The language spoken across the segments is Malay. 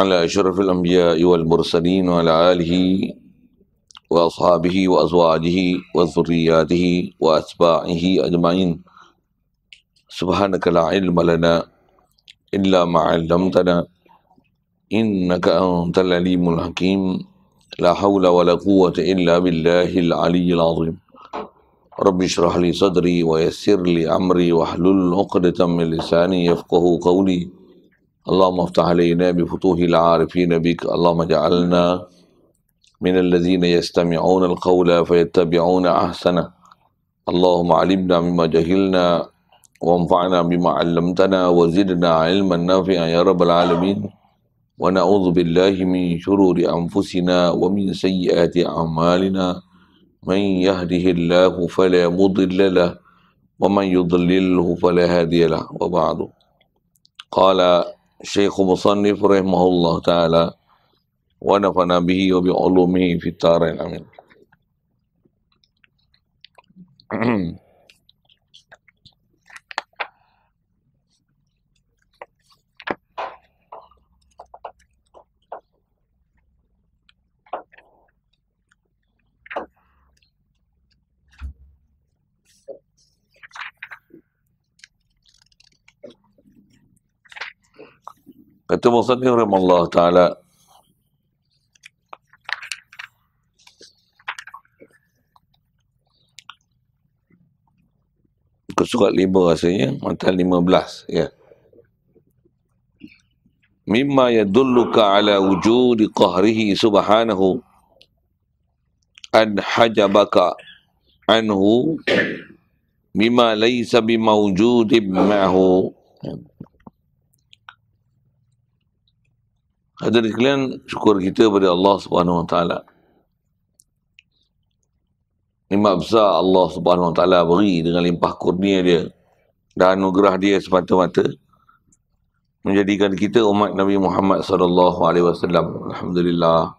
على أشرف الأنبياء والمرسلين وعلى آله وأصحابه وأزواجه وذرياته وأتباعه أجمعين سبحانك لا علم لنا إلا ما علمتنا إنك أنت العليم الحكيم لا حول ولا قوة إلا بالله العلي العظيم رب اشرح لي صدري ويسر لي أمري واحلل عقدة من لساني يفقه قولي اللهم افتح علينا بفتوح العارفين بك اللهم اجعلنا من الذين يستمعون القول فيتبعون احسنه اللهم علمنا مما جهلنا وانفعنا بما علمتنا وزدنا علما نافعا يا رب العالمين ونعوذ بالله من شرور انفسنا ومن سيئات اعمالنا من يهده الله فلا مضل له ومن يضلله فلا هادي له وبعد قال الشيخ مصنف رحمه الله تعالى ونفعنا به وبعلومه في التارين آمين kata Muhammad Rahimahullah Ta'ala ke surat 5 rasanya mata 15 ya mimma yadulluka ala wujudi qahrihi subhanahu an hajabaka anhu mimma laysa bimawjudin ma'hu Hadir sekalian, syukur kita kepada Allah Subhanahu Wa Taala. Nikmat besar Allah Subhanahu Wa Taala beri dengan limpah kurnia dia dan anugerah dia semata-mata menjadikan kita umat Nabi Muhammad sallallahu alaihi wasallam. Alhamdulillah.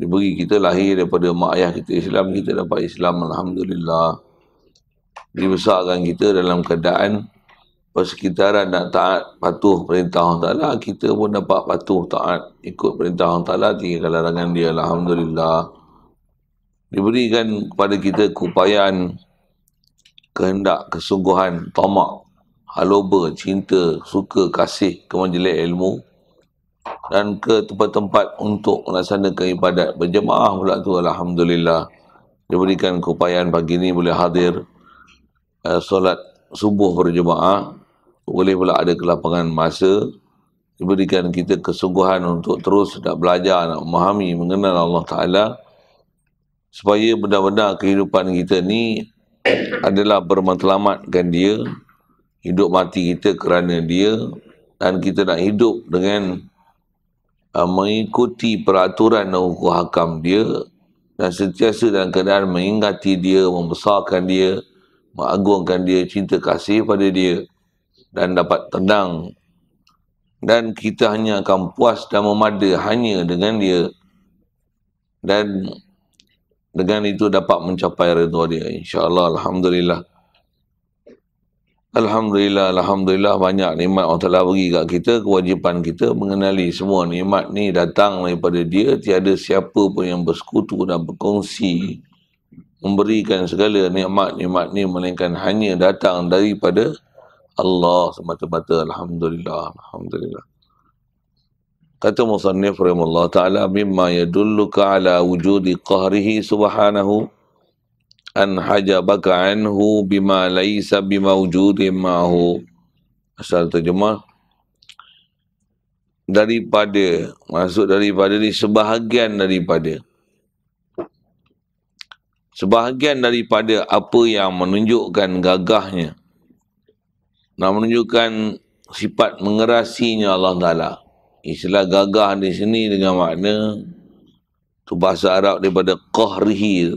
Diberi kita lahir daripada mak ayah kita Islam, kita dapat Islam alhamdulillah. Dibesarkan kita dalam keadaan persekitaran nak taat patuh perintah Allah Ta'ala kita pun dapat patuh taat ikut perintah Allah Ta'ala tinggal larangan dia Alhamdulillah diberikan kepada kita keupayaan kehendak kesungguhan tamak haloba cinta suka kasih kemajlis ilmu dan ke tempat-tempat untuk melaksanakan ibadat berjemaah pula tu Alhamdulillah diberikan keupayaan pagi ni boleh hadir uh, solat subuh berjemaah boleh pula ada kelapangan masa diberikan kita kesungguhan untuk terus nak belajar, nak memahami, mengenal Allah Ta'ala supaya benar-benar kehidupan kita ni adalah bermatlamatkan dia hidup mati kita kerana dia dan kita nak hidup dengan uh, mengikuti peraturan dan hukum hakam dia dan sentiasa dalam keadaan mengingati dia, membesarkan dia, mengagungkan dia, cinta kasih pada dia dan dapat tenang dan kita hanya akan puas dan memada hanya dengan dia dan dengan itu dapat mencapai redha dia insyaallah alhamdulillah alhamdulillah alhamdulillah banyak nikmat Allah telah bagi kat kita kewajipan kita mengenali semua nikmat ni datang daripada dia tiada siapa pun yang bersekutu dan berkongsi memberikan segala nikmat-nikmat ni melainkan hanya datang daripada dia Allah semata-mata alhamdulillah alhamdulillah kata musannif rahimahullah taala mimma yadulluka ala wujudi qahrihi subhanahu an hajabaka anhu bima laysa bimawjudin ma'hu asal terjemah daripada masuk daripada ni sebahagian daripada sebahagian daripada apa yang menunjukkan gagahnya nak menunjukkan sifat mengerasinya Allah Ta'ala. Istilah gagah di sini dengan makna tu bahasa Arab daripada qahrihi.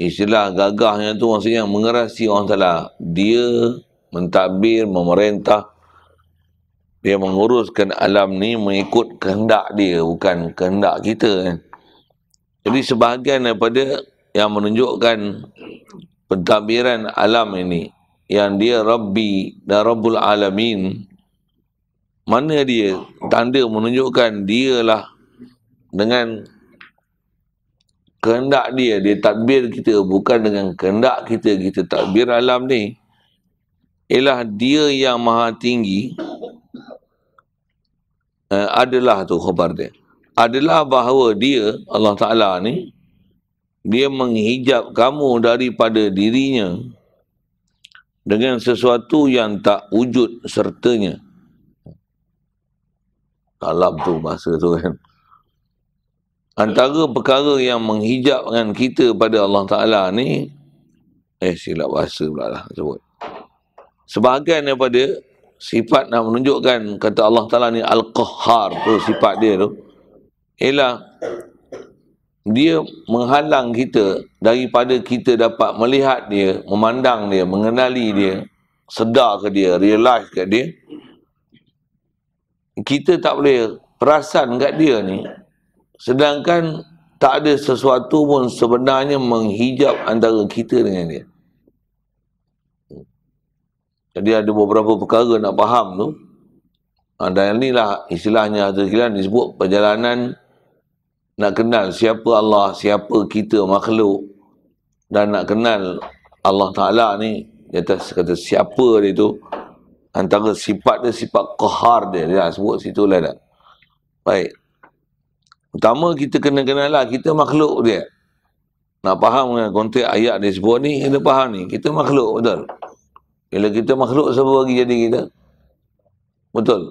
Istilah gagahnya tu maksudnya mengerasi Allah Ta'ala. Dia mentadbir, memerintah, dia menguruskan alam ni mengikut kehendak dia, bukan kehendak kita. Kan? Jadi sebahagian daripada yang menunjukkan pentadbiran alam ini, yang dia Rabbi dan Rabbul Alamin mana dia tanda menunjukkan dialah dengan kehendak dia dia takbir kita bukan dengan kehendak kita kita takbir alam ni ialah dia yang maha tinggi eh, adalah tu khabar dia adalah bahawa dia Allah Taala ni dia menghijab kamu daripada dirinya dengan sesuatu yang tak wujud sertanya. Kalam tu bahasa tu kan. Antara perkara yang menghijab dengan kita pada Allah Ta'ala ni, eh silap bahasa pula lah sebut. Sebahagian daripada sifat nak menunjukkan kata Allah Ta'ala ni Al-Qahhar tu sifat dia tu, ialah dia menghalang kita daripada kita dapat melihat dia, memandang dia, mengenali dia, sedar ke dia, realize ke dia. Kita tak boleh perasan kat dia ni. Sedangkan tak ada sesuatu pun sebenarnya menghijab antara kita dengan dia. Jadi ada beberapa perkara nak faham tu. Ah, dan inilah istilahnya Hazrat Kilan disebut perjalanan nak kenal siapa Allah, siapa kita makhluk dan nak kenal Allah Ta'ala ni dia atas kata siapa dia tu antara sifat dia sifat kohar dia dia nak sebut situ lah dah. baik pertama kita kena kenal lah kita makhluk dia nak faham dengan konteks ayat dia sebut ni kita faham ni kita makhluk betul bila kita makhluk siapa bagi jadi kita betul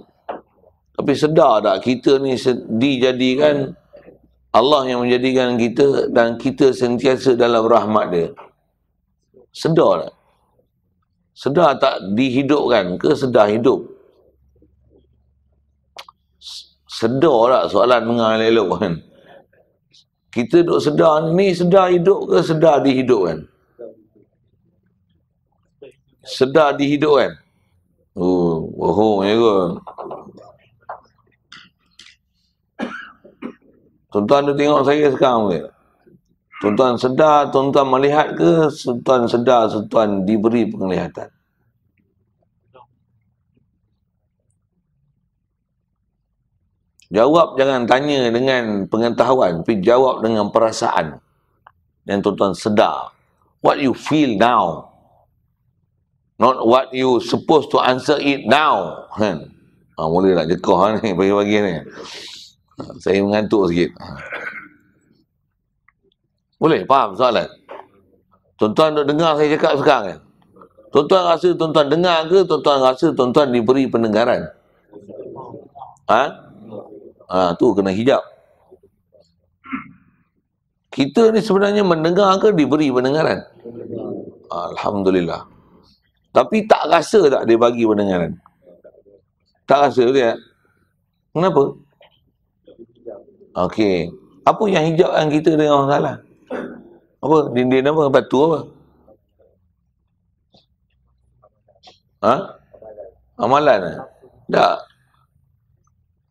tapi sedar tak kita ni dijadikan hmm. Allah yang menjadikan kita dan kita sentiasa dalam rahmat dia. Sedar tak? Sedar tak dihidupkan ke sedar hidup? Sedar tak soalan dengar elok kan? Kita duduk sedar ni sedar hidup ke sedar dihidupkan? Sedar dihidupkan? Oh, bohong ya kan? Tuan-tuan tu tengok saya sekarang ke? Tuan-tuan sedar, tuan-tuan melihat ke? Tuan-tuan sedar, tuan-tuan diberi penglihatan. Jawab jangan tanya dengan pengetahuan, tapi jawab dengan perasaan. Dan tuan-tuan sedar. What you feel now? Not what you supposed to answer it now. Ha, ha mulalah jekah ni, bagi-bagi ni saya mengantuk sikit ha. boleh faham soalan tuan-tuan nak dengar saya cakap sekarang kan tuan-tuan rasa tuan-tuan dengar ke tuan-tuan rasa tuan-tuan diberi pendengaran ha ha tu kena hijab kita ni sebenarnya mendengar ke diberi pendengaran Alhamdulillah tapi tak rasa tak dia bagi pendengaran tak rasa dia kenapa Okey. Apa yang hijau hijabkan kita dengan orang salah? Apa? Dinding apa? Batu apa? Ha? Amalan? Eh? Tak.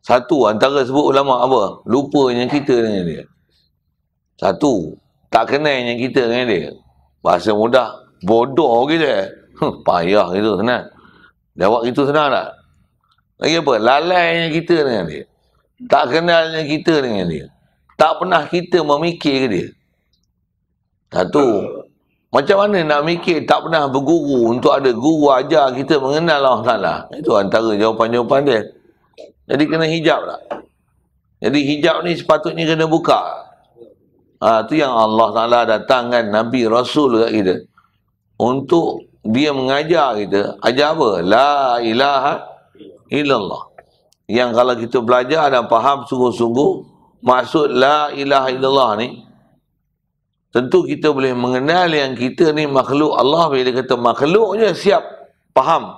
Satu antara sebut ulama apa? Lupanya kita dengan dia. Satu. Tak kenainya kita dengan dia. Bahasa mudah. Bodoh kita. Hm, payah gitu senang. Dah buat gitu senang tak? Lagi apa? Lalainya kita dengan dia tak kenalnya kita dengan dia. Tak pernah kita memikir dia. Satu, macam mana nak mikir tak pernah berguru untuk ada guru ajar kita mengenal Allah Ta'ala. Itu antara jawapan-jawapan dia. Jadi kena hijab lah. Jadi hijab ni sepatutnya kena buka. Ha, tu yang Allah Ta'ala datangkan Nabi Rasul kat kita. Untuk dia mengajar kita. Ajar apa? La ilaha illallah yang kalau kita belajar dan faham sungguh-sungguh maksud la ilaha illallah ni tentu kita boleh mengenal yang kita ni makhluk Allah bila kata makhluknya siap faham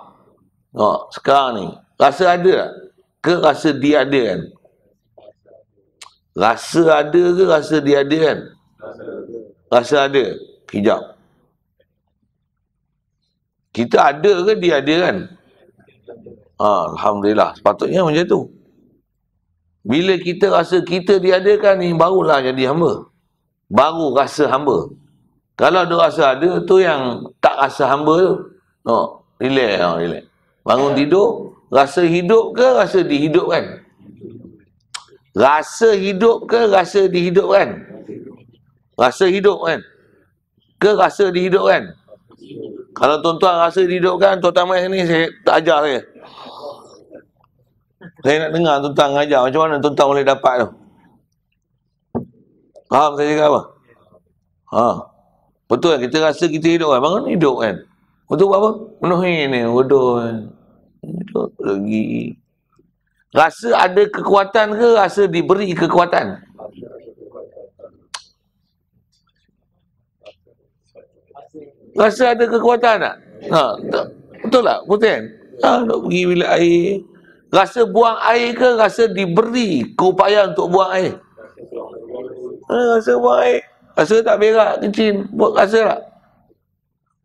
oh, sekarang ni rasa ada ke rasa dia ada kan rasa ada ke rasa dia ada kan rasa ada hijab kita ada ke dia ada kan Ha, Alhamdulillah, sepatutnya macam tu. Bila kita rasa kita diadakan ni, barulah jadi hamba. Baru rasa hamba. Kalau dia rasa ada, tu yang tak rasa hamba tu. No, relax, no, relax. Bangun tidur, rasa hidup ke rasa dihidupkan? Rasa hidup ke rasa dihidupkan? Rasa hidup kan? Ke rasa dihidupkan? Kalau tuan-tuan rasa dihidupkan, tuan-tuan ni saya tak ajar saya. Saya nak dengar tentang ngajar. Macam mana tentang boleh dapat tu? Faham saya cakap apa? Ha. Betul kan? Kita rasa kita hidup kan? Bangun hidup kan? Untuk buat apa? Penuhi ni. Waduh kan? Hidup lagi. Rasa ada kekuatan ke? Rasa diberi kekuatan? Rasa ada kekuatan tak? Ha. Betul tak? Betul kan? Ha. Nak pergi bilik air rasa buang air ke rasa diberi keupayaan untuk buang air? Eh, rasa buang air. Rasa tak berak, kecil. Buat rasa tak?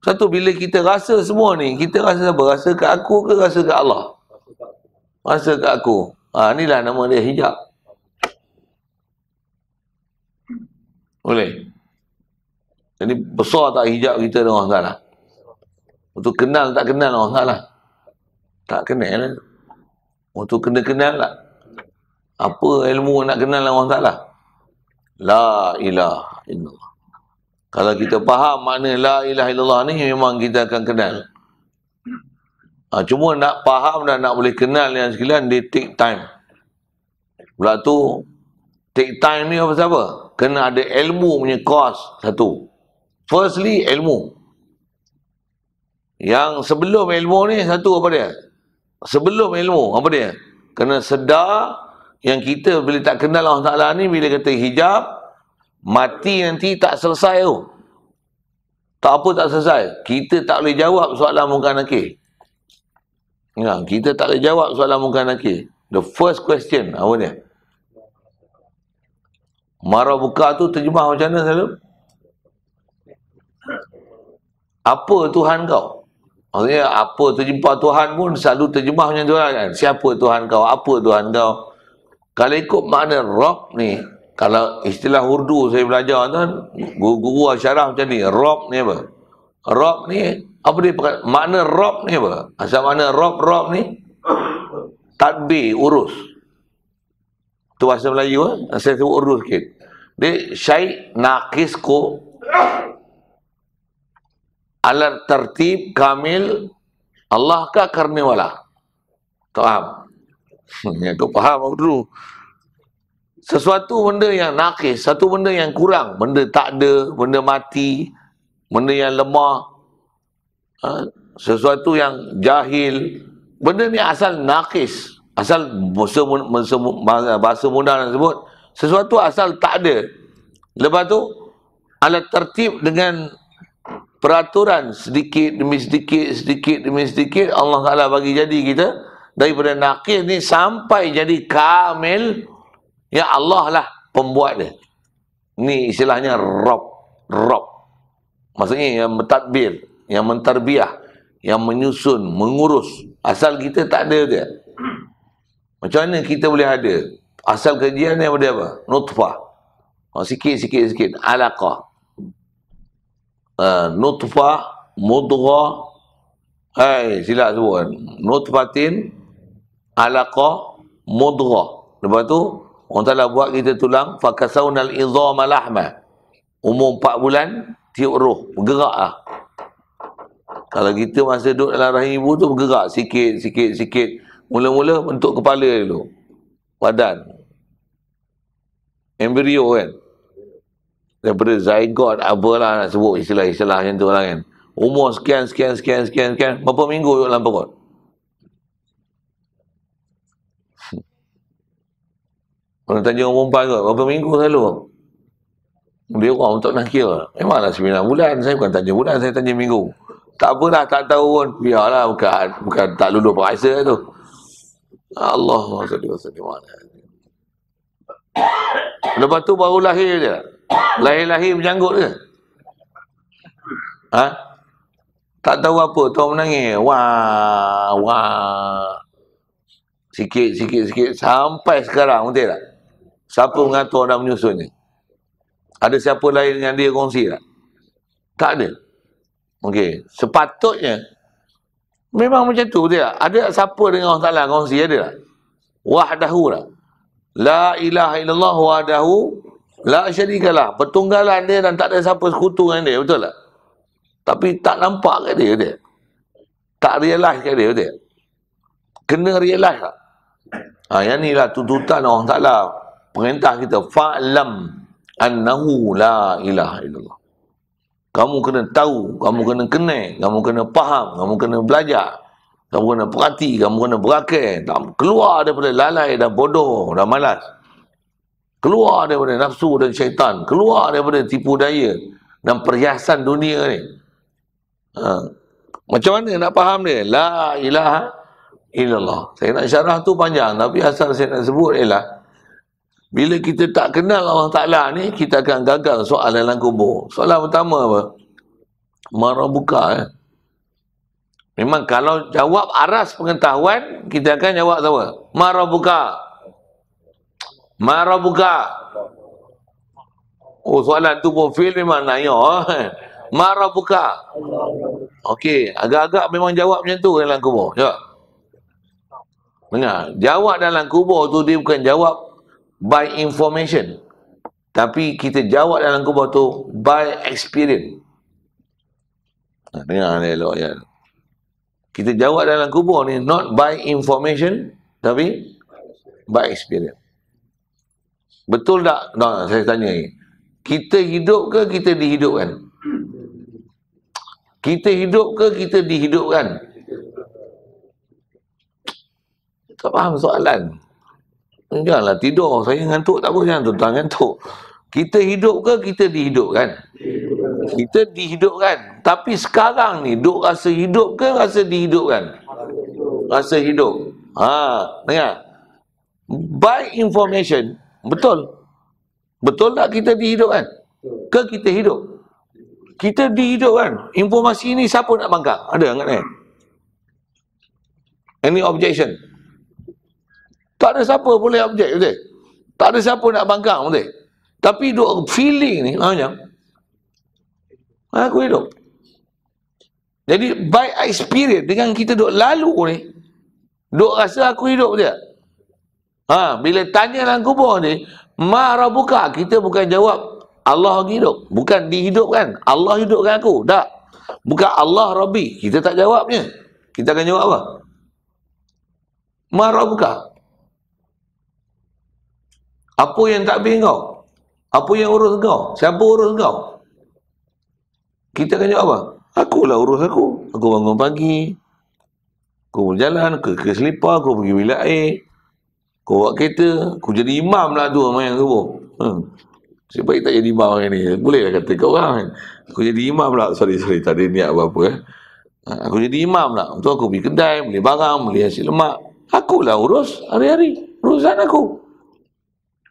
Satu, bila kita rasa semua ni, kita rasa apa? Rasa ke aku ke rasa ke Allah? Rasa ke aku. Ha, inilah nama dia hijab. Boleh? Jadi besar tak hijab kita dengan orang sana? Untuk kenal tak kenal orang sana? Tak kenal lah. Untuk oh, kena kenal lah. Apa ilmu nak kenal lah orang lah. La ilaha illallah. Kalau kita faham makna la ilaha illallah ni, memang kita akan kenal. Ha, cuma nak faham dan nak boleh kenal yang sekalian, dia take time. Pula tu, take time ni apa apa? Kena ada ilmu punya cost satu. Firstly, ilmu. Yang sebelum ilmu ni, satu apa dia? sebelum ilmu apa dia kena sedar yang kita bila tak kenal Allah Ta'ala ni bila kata hijab mati nanti tak selesai tu tak apa tak selesai kita tak boleh jawab soalan muka nakir ya, kita tak boleh jawab soalan muka nakir the first question apa dia marah buka tu terjemah macam mana selalu apa Tuhan kau Maksudnya apa terjemah Tuhan pun selalu terjemah macam tu kan. Siapa Tuhan kau? Apa Tuhan kau? Kalau ikut makna Rob ni, kalau istilah Urdu saya belajar tu kan, guru-guru asyarah macam ni, Rob ni apa? Rob ni, apa dia makna Rob ni apa? Asal makna Rob, Rob ni? Tadbir, urus. Tu bahasa Melayu kan? Saya sebut urus sikit. Dia syait nakis ko alat tertib kamil Allah ka karni wala. Faham? Ya, kau faham aku dulu. Sesuatu benda yang nakis, satu benda yang kurang, benda tak ada, benda mati, benda yang lemah, ha? sesuatu yang jahil, benda ni asal nakis, asal bahasa, bahasa muda nak sebut, sesuatu asal tak ada. Lepas tu, alat tertib dengan peraturan sedikit demi sedikit, sedikit demi sedikit Allah Ta'ala bagi jadi kita daripada nakir ni sampai jadi kamil ya Allah lah pembuat dia ni istilahnya rob rob maksudnya yang mentadbir yang mentarbiah yang menyusun mengurus asal kita tak ada dia macam mana kita boleh ada asal kejadian ni apa dia apa nutfah oh, sikit sikit sikit alaqah Ah, nutfah mudghah hai silap sebut kan nutfatin alaqah mudghah lepas tu orang telah buat kita tulang fakasaunal idhama lahma umur 4 bulan tiup roh bergeraklah kalau kita masa duduk dalam rahim ibu tu bergerak sikit sikit sikit mula-mula bentuk kepala dulu badan embrio kan daripada zygote apalah nak sebut istilah-istilah macam tu lah kan umur sekian sekian sekian sekian sekian berapa minggu duduk dalam perut orang tanya umur empat kot berapa minggu selalu dia orang untuk nak kira lah. memanglah sembilan bulan saya bukan tanya bulan saya tanya minggu tak apalah tak tahu pun biarlah bukan bukan tak lulu perasa tu Allah SWT Lepas tu baru lahir dia. Lahir-lahir menyanggut ke? Ha? Tak tahu apa, tuan menangis. Wah, wah. Sikit, sikit, sikit. Sampai sekarang, betul tak? Siapa mengatur orang menyusun ni? Ada siapa lain dengan dia kongsi tak? Tak ada. Okey, sepatutnya memang macam tu betul tak? Ada tak siapa dengan Allah Taala kongsi ada tak? Wahdahu lah. La ilaha illallah wahdahu La syarikalah. Pertunggalan dia dan tak ada siapa sekutu dengan dia. Betul tak? Tapi tak nampak ke dia? dia. Tak realize ke dia? dia Kena realize tak? Ha, yang ni lah tuntutan Allah Ta'ala. Perintah kita. Fa'lam annahu la ilaha illallah. Kamu kena tahu. Kamu kena kena Kamu kena faham. Kamu kena belajar. Kamu kena perhati. Kamu kena berakir. Keluar daripada lalai dah bodoh dah malas. Keluar daripada nafsu dan syaitan. Keluar daripada tipu daya dan perhiasan dunia ni. Ha. Macam mana nak faham ni? La ilaha illallah. Saya nak syarah tu panjang. Tapi asal saya nak sebut ialah. Bila kita tak kenal Allah Ta'ala ni, kita akan gagal Soalan dalam kubur. Soalan pertama apa? Marah buka. Eh? Memang kalau jawab aras pengetahuan, kita akan jawab apa? Marah buka. Marah buka. Oh, soalan tu pun fail memang nanya. Eh. Marah buka. Okey, agak-agak memang jawab macam tu dalam kubur. Jawab. Dengar, jawab dalam kubur tu dia bukan jawab by information. Tapi kita jawab dalam kubur tu by experience. Ha, dengar ni elok ya. Kita jawab dalam kubur ni not by information tapi by experience. Betul tak? No, saya tanya ni. Kita hidup ke kita dihidupkan? Kita hidup ke kita dihidupkan? Tak faham soalan. Enggaklah tidur. Saya ngantuk tak apa. Tuan ngantuk. Kita hidup ke kita dihidupkan? Kita dihidupkan. Tapi sekarang ni, duk rasa hidup ke rasa dihidupkan? Rasa hidup. Ha, dengar. By information, Betul. Betul tak kita dihidupkan? Ke kita hidup? Kita dihidupkan. Informasi ini siapa nak bangka, Ada angkat ni? Any objection? Tak ada siapa boleh objek betul? Tak ada siapa nak bangka. betul? Tapi duk feeling ni macam aku hidup. Jadi by experience dengan kita duk lalu ni duk rasa aku hidup betul? Ha, bila tanya dalam kubur ni, Ma Rabuka, kita bukan jawab Allah hidup. Bukan dihidupkan. Allah hidupkan aku. Tak. Bukan Allah Rabbi. Kita tak jawabnya. Kita akan jawab apa? Ma Rabuka. Apa yang tak bingung kau? Apa yang urus kau? Siapa urus kau? Kita akan jawab apa? Akulah urus aku. Aku bangun pagi. Aku berjalan ke, ke Aku pergi bilik air. Kau buat kereta, kau jadi imam lah tu main subuh. Hmm. Ha. Siapa tak jadi imam orang ni? Boleh lah kata kau orang kan? Aku jadi imam lah. Sorry, sorry. Tak ada niat apa-apa eh. Ha, aku jadi imam lah. Untuk aku pergi kedai, beli barang, beli hasil lemak. Akulah urus hari-hari. Urusan aku.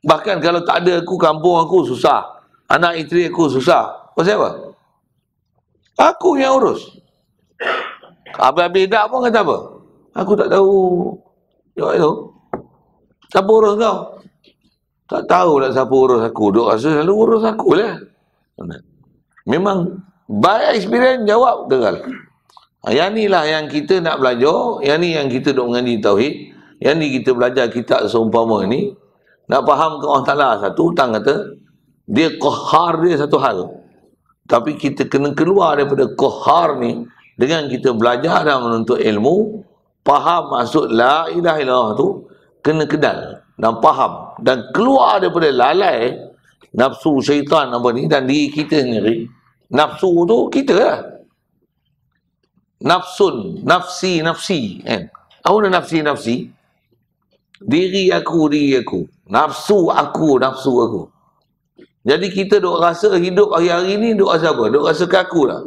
Bahkan kalau tak ada aku, kampung aku susah. Anak isteri aku susah. Pasal apa? Aku yang urus. Habis-habis tak pun kata apa? Aku tak tahu. Jawab itu. Siapa urus kau? Tak tahu tahulah siapa urus aku. Duk rasa selalu urus aku lah. Memang by experience jawab gagal. Yang ni lah yang kita nak belajar. Yang ni yang kita duk mengaji tauhid. Yang ni kita belajar kitab seumpama ni. Nak faham ke Allah Ta'ala satu hutang kata. Dia kohar dia satu hal. Tapi kita kena keluar daripada kohar ni. Dengan kita belajar dan menuntut ilmu. Faham maksud la ilah ilah tu kena kenal dan faham dan keluar daripada lalai nafsu syaitan apa ni dan diri kita sendiri nafsu tu kita lah nafsun nafsi nafsi kan eh? apa nafsi nafsi diri aku diri aku nafsu aku nafsu aku jadi kita duk rasa hidup hari-hari ni duk rasa apa duk rasa kaku lah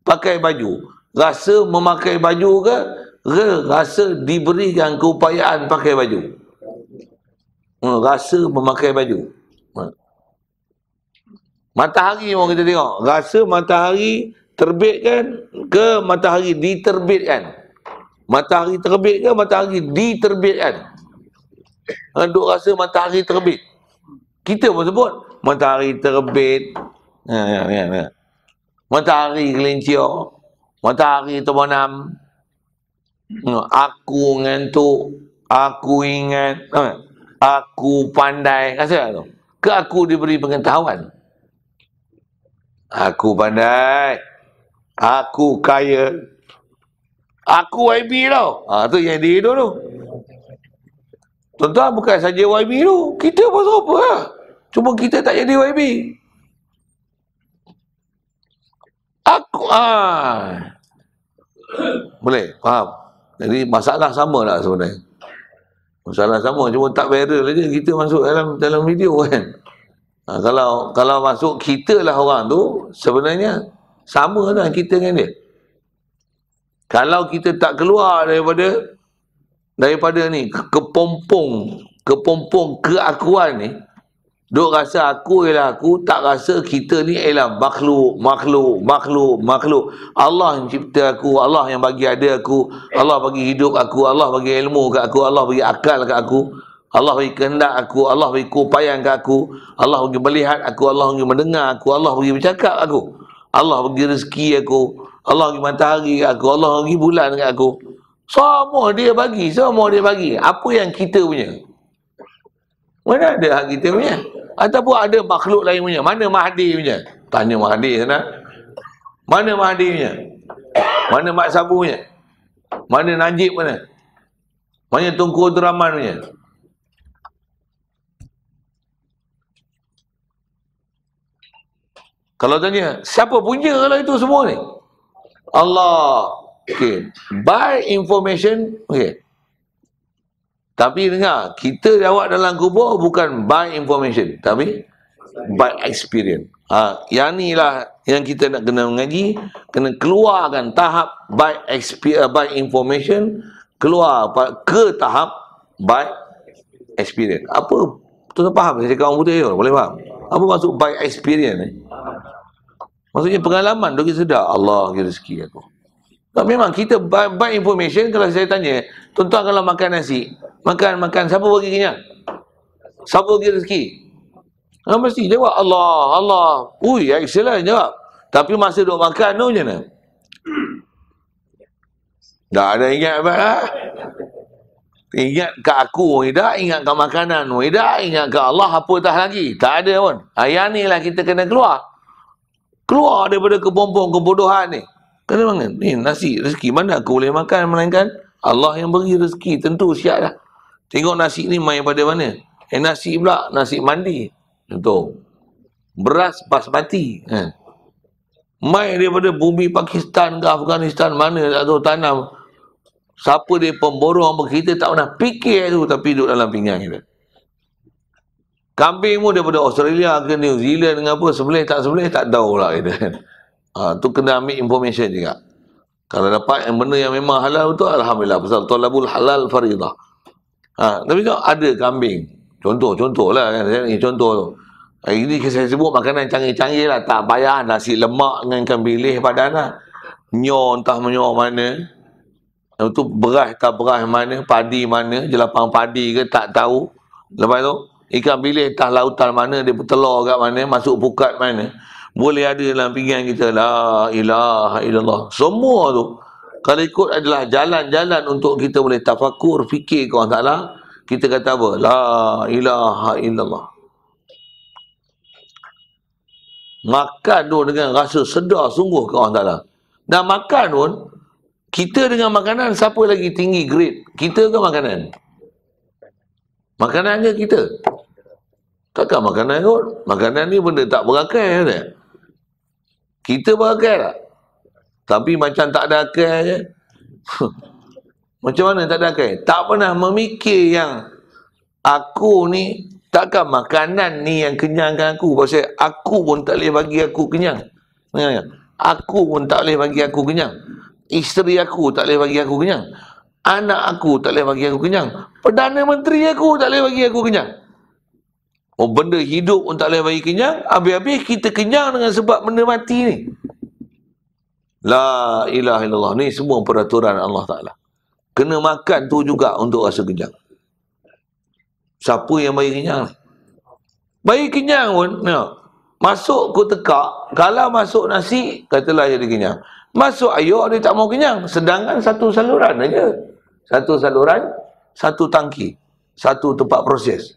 pakai baju rasa memakai baju ke rasa diberikan keupayaan pakai baju. Hmm, rasa memakai baju. Hmm. Matahari orang kita tengok. Rasa matahari terbitkan ke matahari diterbitkan. Matahari terbit ke matahari diterbitkan. Ha, duk rasa matahari terbit. Kita pun sebut matahari terbit. Ya, ya, ya, ya. Matahari kelinciok, Matahari tomanam aku ngantuk, aku ingat, eh, aku pandai. Rasa tak tu? Ke aku diberi pengetahuan? Aku pandai. Aku kaya. Aku YB tau. Ha, tu yang dia hidup tu. Tuan-tuan bukan saja YB tu. Kita pun serupa lah. Ha. Cuma kita tak jadi YB. Aku, ah. Boleh? Faham? Jadi masalah sama lah sebenarnya. Masalah sama cuma tak viral je kita masuk dalam dalam video kan. Ha, kalau kalau masuk kita lah orang tu sebenarnya sama dengan lah kita dengan dia. Kalau kita tak keluar daripada daripada ni kepompong kepompong keakuan ni Duk rasa aku ialah aku, tak rasa kita ni ialah makhluk, makhluk, makhluk, makhluk. Allah yang cipta aku, Allah yang bagi ada aku, Allah bagi hidup aku, Allah bagi ilmu kat aku, Allah bagi akal kat aku. Allah bagi kehendak aku, Allah bagi kupayan kat aku, Allah bagi melihat aku, Allah bagi mendengar aku, Allah bagi bercakap aku. Allah bagi rezeki aku, Allah bagi matahari kat aku, Allah bagi bulan kat aku. Semua dia bagi, semua dia bagi. Apa yang kita punya? Mana ada hak kita punya? ataupun ada makhluk lain punya mana mahdi punya tanya mahdi sana mana mahdi punya mana mak sabu punya mana najib mana mana tungku Abdurrahman punya kalau tanya siapa punya kalau itu semua ni Allah okay. by information okay. Tapi dengar, kita jawab dalam kubur bukan by information, tapi by experience. Ha, yang ni lah yang kita nak kena mengaji, kena keluarkan tahap by experience, eh, by information, keluar ke tahap by experience. Apa? Tuan-tuan faham? Saya cakap orang putih, yo. boleh faham? Apa maksud by experience ni? Eh? Maksudnya pengalaman, dia sedar, Allah kira rezeki aku. Tak, memang kita by, by information, kalau saya tanya, tuan-tuan kalau makan nasi, Makan, makan. Siapa bagi kenyang? Siapa bagi rezeki? Ha, nah, mesti jawab Allah, Allah. Ui, excellent ya, jawab. Tapi masa duduk makan tu macam mana? Dah ada ingat apa? Ha? Ingat ke aku tidak, ingat ke makanan tidak, ingat ke Allah apa tak lagi. Tak ada pun. Ayah ni lah kita kena keluar. Keluar daripada kebompong kebodohan ni. Kena mana? Ni nasi, rezeki. Mana aku boleh makan melainkan Allah yang beri rezeki. Tentu siap lah. Tengok nasi ni main pada mana. Eh nasi pula, nasi mandi. Contoh. Beras basmati. Eh. Kan? Main daripada bumi Pakistan ke Afghanistan mana tak tahu tanam. Siapa dia pemborong apa kita tak pernah fikir tu tapi duduk dalam pinggang kita. Kambing pun daripada Australia ke New Zealand dengan apa, sebelah tak sebelah, tak tahu lah kita. Ha, tu kena ambil information juga. Kalau dapat yang benda yang memang halal tu, Alhamdulillah. Pasal talabul halal faridah. Ha, tapi tengok ada kambing. Contoh, kan, contoh lah. Ini contoh tu. Ini saya sebut makanan canggih-canggih lah. Tak payah nasi lemak dengan kambing leh padan lah. Nyor entah menyor mana. Lepas tu beras tak beras mana. Padi mana. Jelapang padi ke tak tahu. Lepas tu ikan bilis entah lautan mana. Dia bertelur kat mana. Masuk pukat mana. Boleh ada dalam pinggan kita. La ilaha illallah. Semua tu. Kalau ikut adalah jalan-jalan untuk kita boleh tafakur, fikir ke Allah Ta'ala. Kita kata apa? La ilaha illallah. Makan pun dengan rasa sedar sungguh ke Allah Ta'ala. Dan makan pun, kita dengan makanan siapa lagi tinggi grade? Kita ke makanan? Makanan ke kita? Takkan makanan kot? Makanan ni benda tak berakai kan? Kita berakai tak? Tapi macam tak ada akal je. macam mana tak ada akal? Tak pernah memikir yang aku ni takkan makanan ni yang kenyangkan aku. Pasal aku pun tak boleh bagi aku kenyang. Aku pun tak boleh bagi aku kenyang. Isteri aku tak boleh bagi aku kenyang. Anak aku tak boleh bagi aku kenyang. Perdana Menteri aku tak boleh bagi aku kenyang. Oh, benda hidup pun tak boleh bagi kenyang. Habis-habis kita kenyang dengan sebab benda mati ni. La ilaha illallah. Ni semua peraturan Allah Ta'ala. Kena makan tu juga untuk rasa kenyang. Siapa yang bayi kenyang ni? kenyang pun, no. masuk ku tekak, kalau masuk nasi, katalah jadi kenyang. Masuk ayo dia tak mau kenyang. Sedangkan satu saluran aja. Satu saluran, satu tangki. Satu tempat proses.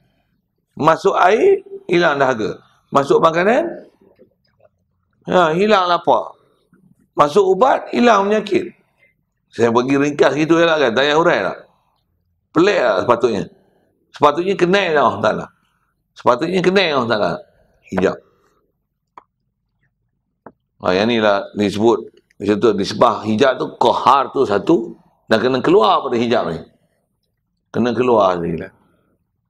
Masuk air, hilang dahaga. Masuk makanan, ya, hilang lapar. Masuk ubat, hilang penyakit. Saya bagi ringkas gitu je lah kan. Tak payah hurai lah. Pelik lah sepatutnya. Sepatutnya kena lah Allah Ta'ala. Sepatutnya kena lah Allah Ta'ala. Hijab. Ha, yang ni lah disebut. Contoh disebah hijab tu, kohar tu satu. Dan kena keluar pada hijab ni. Kena keluar ni lah.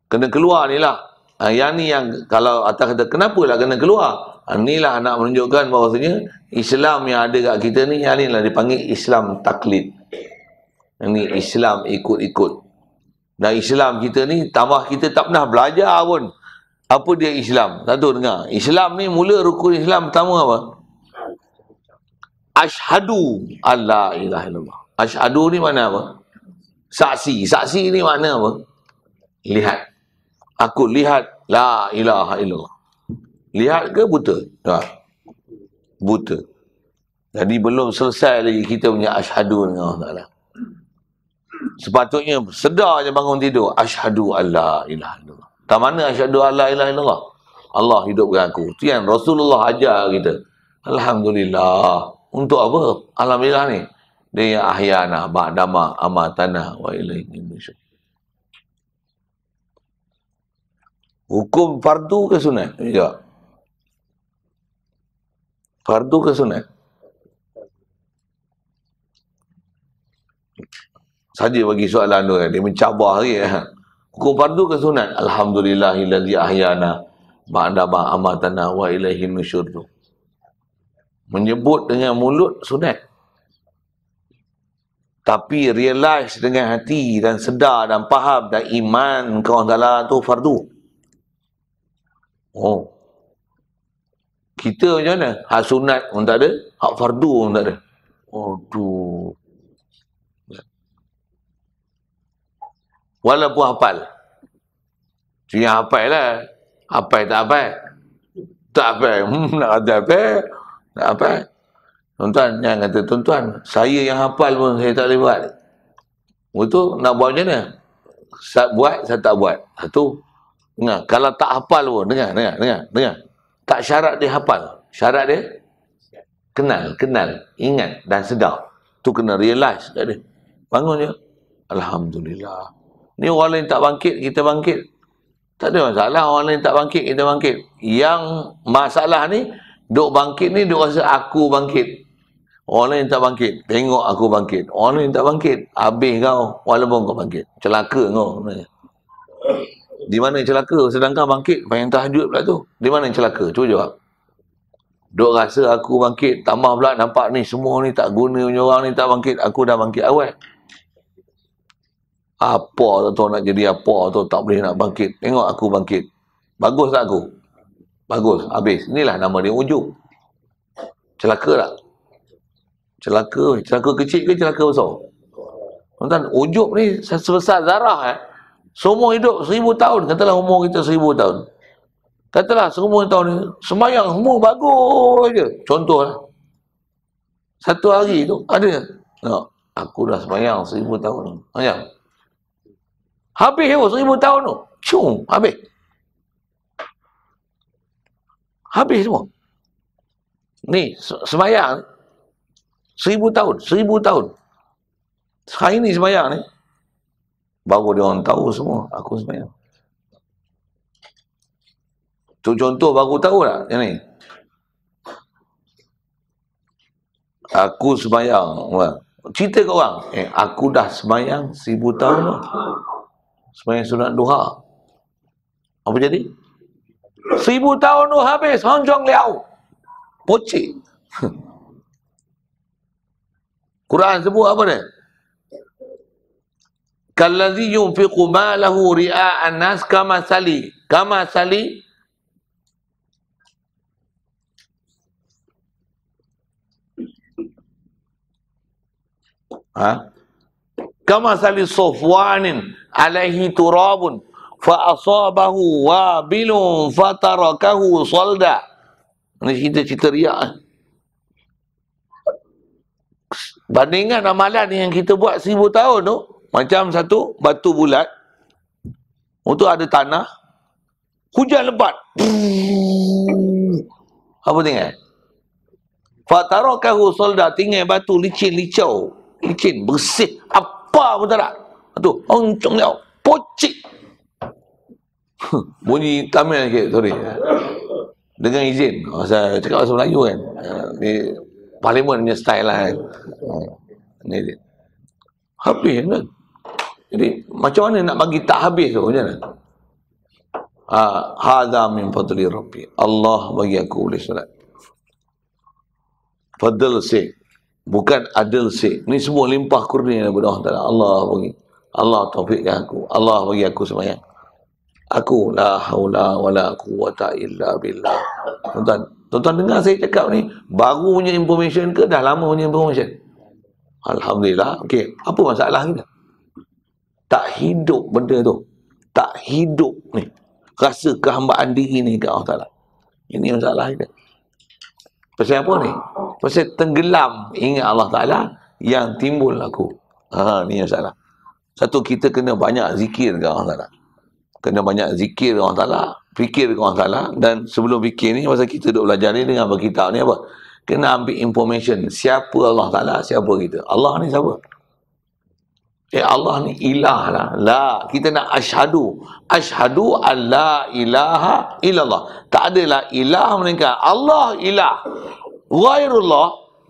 Kena keluar ni lah. Uh, yang ni yang kalau atas kata kenapa lah kena keluar? Uh, lah nak menunjukkan bahawasanya Islam yang ada kat kita ni yang ni lah dipanggil Islam taklid. Ini Islam ikut-ikut. Dan Islam kita ni tambah kita tak pernah belajar pun apa dia Islam. Tak tahu dengar. Islam ni mula rukun Islam pertama apa? Ashadu Allah ilah ilah. Ashadu ni mana apa? Saksi. Saksi ni mana apa? Lihat aku lihat la ilaha illallah. Lihat ke buta? Ha. Buta. Jadi belum selesai lagi kita punya ashadu dengan Allah Taala. Sepatutnya sedar je bangun tidur, asyhadu alla ilaha illallah. Tak mana asyhadu alla ilaha illallah? Allah hidupkan aku. Itu yang Rasulullah ajar kita. Alhamdulillah. Untuk apa? Alhamdulillah ni. Dia yang ahyana ba'dama amatana wa ilaihi nusyur. Hukum fardu ke sunat? Ya. Fardu ke sunat? Saja bagi soalan tu kan. Dia mencabar lagi. Ya. Hukum fardu ke sunat? Alhamdulillah ilazi ahyana ba'da ba'amatana wa ilaihi nusyurdu. Menyebut dengan mulut sunat. Tapi realize dengan hati dan sedar dan faham dan iman kau adalah tu fardu. Oh. Kita macam mana? Hak sunat pun tak ada. Hak fardu pun tak ada. Aduh. Walaupun hafal. Cuma hafal lah. Hafal tak hafal. Tak hafal. Hmm, nak kata hafal. Tak hafal. Tuan-tuan, jangan kata tuan-tuan. Saya yang hafal pun saya tak boleh buat. Betul? Nak buat macam mana? Saya buat, saya tak buat. Satu. Dengar, kalau tak hafal pun, dengar, dengar, dengar, dengar. Tak syarat dia hafal. Syarat dia, kenal, kenal, ingat dan sedar. Tu kena realize kat dia. Bangun je. Alhamdulillah. Ni orang lain tak bangkit, kita bangkit. Tak ada masalah orang lain tak bangkit, kita bangkit. Yang masalah ni, duk bangkit ni, duk rasa aku bangkit. Orang lain tak bangkit. Tengok aku bangkit. Orang lain tak bangkit. Habis kau walaupun kau bangkit. Celaka kau di mana yang celaka? Sedangkan bangkit, pengen tahajud pula tu. Di mana yang celaka? Cuba jawab. Duk rasa aku bangkit, tambah pula nampak ni semua ni tak guna punya orang ni tak bangkit. Aku dah bangkit awal. Apa tu tuan nak jadi apa tu tak boleh nak bangkit. Tengok aku bangkit. Bagus tak aku? Bagus. Habis. Inilah nama dia ujung. Celaka tak? Celaka. Celaka kecil ke celaka besar? Tuan-tuan, ujub ni sebesar darah eh. Semua hidup seribu tahun, katalah umur kita seribu tahun. Katalah seumur tahun ni, semayang semua bagus je. Contoh lah. Satu hari tu, ada. No, aku dah semayang seribu tahun ni. Ya. Habis tu, seribu tahun tu. Cium, habis. Habis semua. Ni, semayang seribu tahun, seribu tahun. Hari ni semayang ni, Baru dia orang tahu semua aku sembahyang. Tu contoh baru tahu tak yang ni? Aku sembahyang. Cerita kat orang, eh, aku dah sembahyang seribu tahun dah. Sembahyang sunat duha. Apa jadi? Seribu tahun tu habis, honjong liau. Pocik. Quran sebut apa dia? Kalau yunfiqu malahu ria'a an-nas kama sali kama sali ha kama sali sufwanin alaihi turabun fa asabahu wa fa fatarakahu salda ini cerita-cerita bandingkan amalan yang kita buat 1000 tahun tu no? Macam satu batu bulat. Untuk ada tanah. Hujan lebat. Apa tengok? Fatarokahu solda tinggal batu licin licau. Licin bersih. Apa pun tak nak. Itu. Oncong liau. Pocik. Bunyi tamil sikit. Sorry. Dengan izin. Oh, saya cakap bahasa Melayu kan. Ini ah, parlimen punya style lah kan. Ini ah, dia. Habis kan? Jadi macam mana nak bagi tak habis tu macam mana? Ha, Hadha min fadli Rabbi. Allah bagi aku boleh solat. Fadl sih. Bukan adil sih. Ini semua limpah kurnia daripada Allah Ta'ala. Allah bagi. Allah taufikkan aku. Allah bagi aku semayang. Aku la haula wala quwata illa billah. Tuan-tuan, tuan dengar saya cakap ni, baru punya information ke dah lama punya information? Alhamdulillah. Okey, apa masalah kita? tak hidup benda tu tak hidup ni rasa kehambaan diri ni kat Allah Ta'ala ini masalah kita pasal apa ni? pasal tenggelam ingat Allah Ta'ala yang timbul aku ha, ni masalah satu kita kena banyak zikir ke Allah Ta'ala kena banyak zikir ke Allah Ta'ala fikir ke Allah Ta'ala dan sebelum fikir ni masa kita duduk belajar ni dengan berkitab ni apa? kena ambil information siapa Allah Ta'ala siapa kita Allah ni siapa? Ya Allah ni ilah lah. La. Kita nak ashadu. Ashadu an ilaha illallah. Tak adalah ilah mereka. Allah ilah. Ghairullah.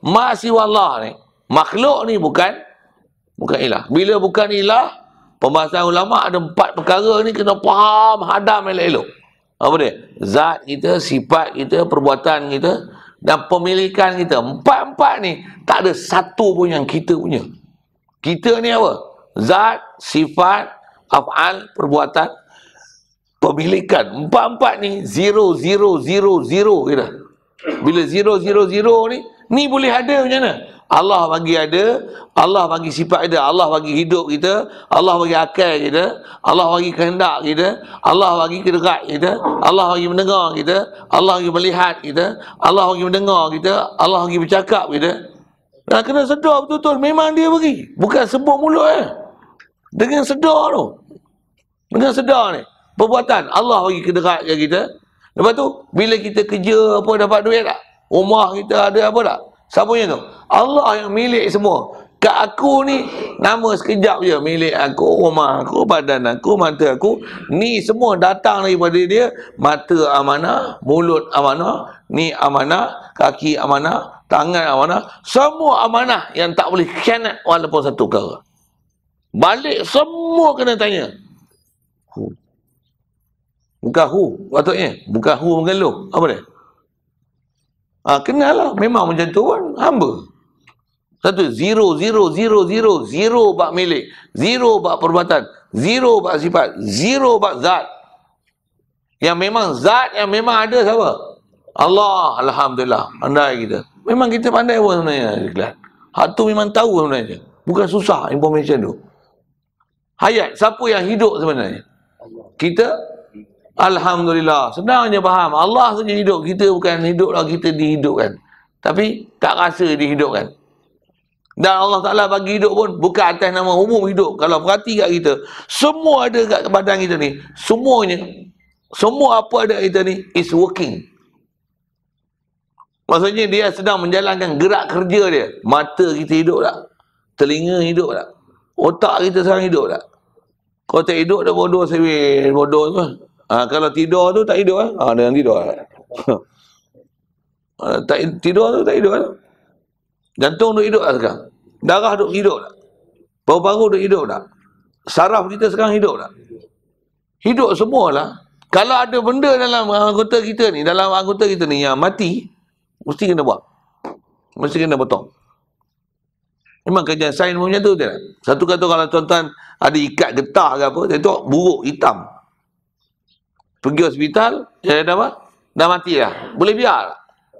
Masiwallah ni. Makhluk ni bukan. Bukan ilah. Bila bukan ilah. Pembahasan ulama ada empat perkara ni kena faham hadam elok-elok. Apa dia? Zat kita, sifat kita, perbuatan kita dan pemilikan kita. Empat-empat ni tak ada satu pun yang kita punya. Kita ni apa? zat, sifat, af'al, perbuatan, pemilikan. Empat-empat ni zero, zero, zero, zero kira. Bila zero, zero, zero ni, ni boleh ada macam mana? Allah bagi ada, Allah bagi sifat ada, Allah bagi hidup kita, Allah bagi akal kita, Allah bagi kehendak kita, Allah bagi kedekat kita, Allah bagi mendengar kita, Allah bagi melihat kita, Allah bagi mendengar kita, Allah bagi bercakap kita. Dan kena sedar betul-betul, memang dia bagi. Bukan sebut mulut eh. Dengan sedar tu. Dengan sedar ni. Perbuatan. Allah bagi kederaan kita. Lepas tu, bila kita kerja apa dapat duit tak? Rumah kita ada apa tak? Siapa tu? Allah yang milik semua. Kat aku ni, nama sekejap je. Milik aku, rumah aku, badan aku, mata aku. Ni semua datang daripada dia. Mata amanah, mulut amanah, ni amanah, kaki amanah, tangan amanah. Semua amanah yang tak boleh khianat walaupun satu kali. Balik semua kena tanya. Hu. Bukan hu, patutnya. Bukan hu mengeluh. Apa dia? Ha, ah, kenal lah. Memang macam tu kan. Hamba. Satu, zero, zero, zero, zero. Zero bak milik. Zero bak perbuatan. Zero bak sifat. Zero bak zat. Yang memang zat, yang memang ada siapa? Allah, Alhamdulillah. Pandai kita. Memang kita pandai pun sebenarnya. Hak tu memang tahu sebenarnya. Bukan susah information tu. Hayat, siapa yang hidup sebenarnya? Kita? Alhamdulillah. Senangnya faham. Allah saja hidup. Kita bukan hiduplah kita dihidupkan. Tapi tak rasa dihidupkan. Dan Allah Ta'ala bagi hidup pun bukan atas nama umum hidup. Kalau perhati kat kita, semua ada kat badan kita ni. Semuanya. Semua apa ada kat kita ni is working. Maksudnya dia sedang menjalankan gerak kerja dia. Mata kita hidup tak? Telinga hidup tak? Otak kita sekarang hidup tak? Kalau tak hidup dah bodoh sewe, bodoh tu. Ha, kalau tidur tu tak hidup eh. Ha, dia yang tidur. Eh? ha, tak, tidur tu tak hidup eh? Jantung tu hidup lah sekarang. Darah tu hidup tak? Paru-paru tu hidup tak? Saraf kita sekarang hidup tak? Hidup semualah. Kalau ada benda dalam anggota kita ni, dalam anggota kita ni yang mati, mesti kena buat. Mesti kena potong. Memang kerja sain pun macam tu tak? Satu kata kalau tuan-tuan ada ikat getah ke apa, dia tengok buruk, hitam. Pergi hospital, dia dah apa? Dah mati lah. Boleh biar tak?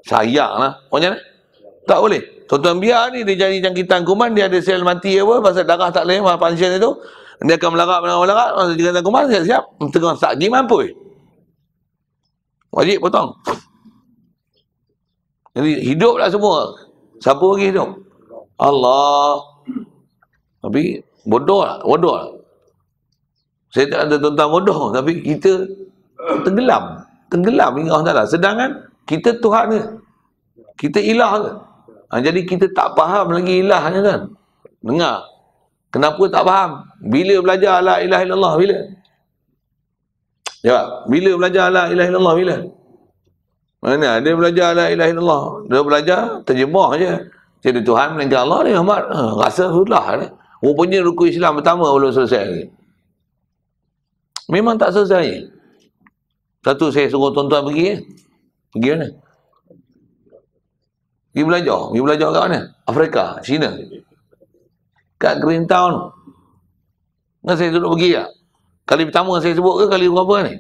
Sayang lah. Orang macam mana? Tak boleh. Tuan-tuan biar ni, dia jadi jangkitan kuman, dia ada sel mati apa, pasal darah tak lain, pasal pansian itu. Dia akan melarap, melarap, melarap. Masa jangkitan kuman, siap-siap. Tengah sakji mampu. Wajib potong. Jadi hiduplah semua. Siapa lagi hidup? Allah. Tapi bodoh lah, bodoh lah. Saya tak ada tentang bodoh, tapi kita tenggelam. Tenggelam ingat Allah Ta'ala. Sedangkan kita Tuhan ke? Kita ilah ke? Ha, jadi kita tak faham lagi ilahnya kan? Dengar. Kenapa tak faham? Bila belajar la ilah illallah? Bila? Jawab. Bila belajar la ilah illallah? Bila? Mana? Dia belajar la ilah illallah. Dia belajar terjemah je. Saya ada Tuhan, melainkan Allah ni Ahmad. Ha, rasa sudah. Ni. Rupanya rukun Islam pertama belum selesai lagi. Memang tak selesai. Satu saya suruh tuan-tuan pergi. Ya. Pergi mana? Pergi belajar. Pergi belajar kat mana? Afrika, China. Kat Green Town. Kan saya suruh pergi ya. Kali pertama saya sebut ke kali berapa ni?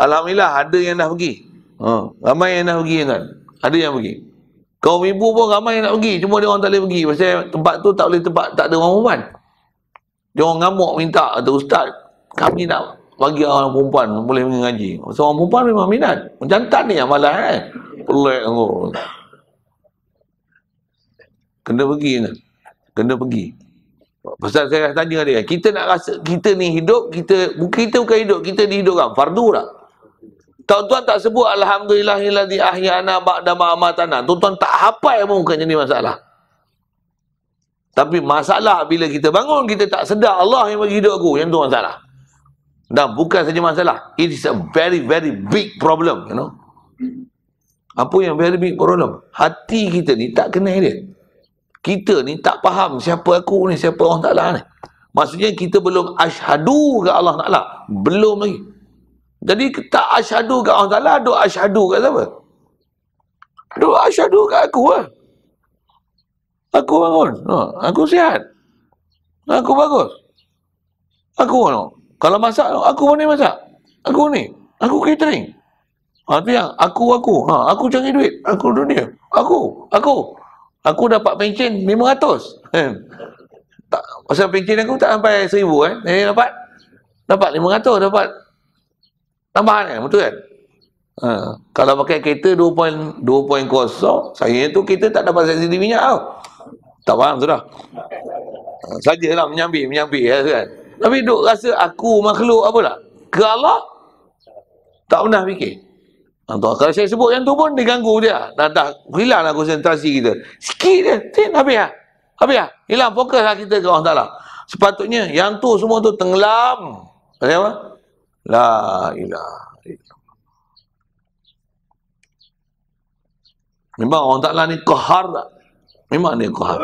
Alhamdulillah ada yang dah pergi. Ha, ramai yang dah pergi kan. Ada yang pergi. Kaum ibu pun ramai nak pergi. Cuma dia orang tak boleh pergi. Pasal tempat tu tak boleh tempat. Tak ada orang perempuan. Dia orang ngamuk minta. Kata ustaz. Kami nak bagi orang perempuan. Boleh pergi ngaji. Pasal orang perempuan memang minat. Jantan ni yang malas kan. Eh? Pelik. Oh. Kena pergi. Kena pergi. Pasal saya tanya dia. Kita nak rasa. Kita ni hidup. Kita, kita bukan hidup. Kita dihidupkan. Fardu tak? Lah. Tuan-tuan tak sebut Alhamdulillah ila di ahyana ba'da ma'amatana. Tuan-tuan tak hafal pun bukan jadi masalah. Tapi masalah bila kita bangun, kita tak sedar Allah yang bagi hidup aku. Yang tu masalah. Dan bukan saja masalah. It is a very, very big problem. You know? Apa yang very big problem? Hati kita ni tak kenal dia. Kita ni tak faham siapa aku ni, siapa Allah Ta'ala ni. Maksudnya kita belum ashadu ke Allah Ta'ala. Belum lagi. Jadi tak asyadu ke Allah Taala, doa asyhadu ke siapa? Doa asyhadu ke aku lah. Aku bangun. Ha, aku sihat. Aku bagus. Aku no. Kalau masak, aku boleh masak. Aku ni. Aku catering. Ha, tu yang aku, aku. Ha, aku cari duit. Aku dunia. Aku. Aku. Aku dapat pencin 500. Hmm. Tak, pasal pencin aku tak sampai 1000 eh. Ini dapat. Dapat 500. Dapat Tambahan kan, betul kan? Ha. Kalau pakai kereta 2.0, sayangnya tu kita tak dapat sensitif minyak tau. Tak faham sudah. Ha. Sajalah menyambi, menyambi ya, kan. Tapi duk rasa aku makhluk apa lah? Ke Allah? Tak pernah fikir. Entah ha, Kalau saya sebut yang tu pun, dia ganggu dia. Dah, dah hilang lah konsentrasi kita. Sikit dia, tin, habis lah. Habis lah. Hilang fokus lah kita ke Allah Sepatutnya, yang tu semua tu tenggelam. Apa? La ilaha Memang orang taklah ni kohar tak? Memang ni kohar.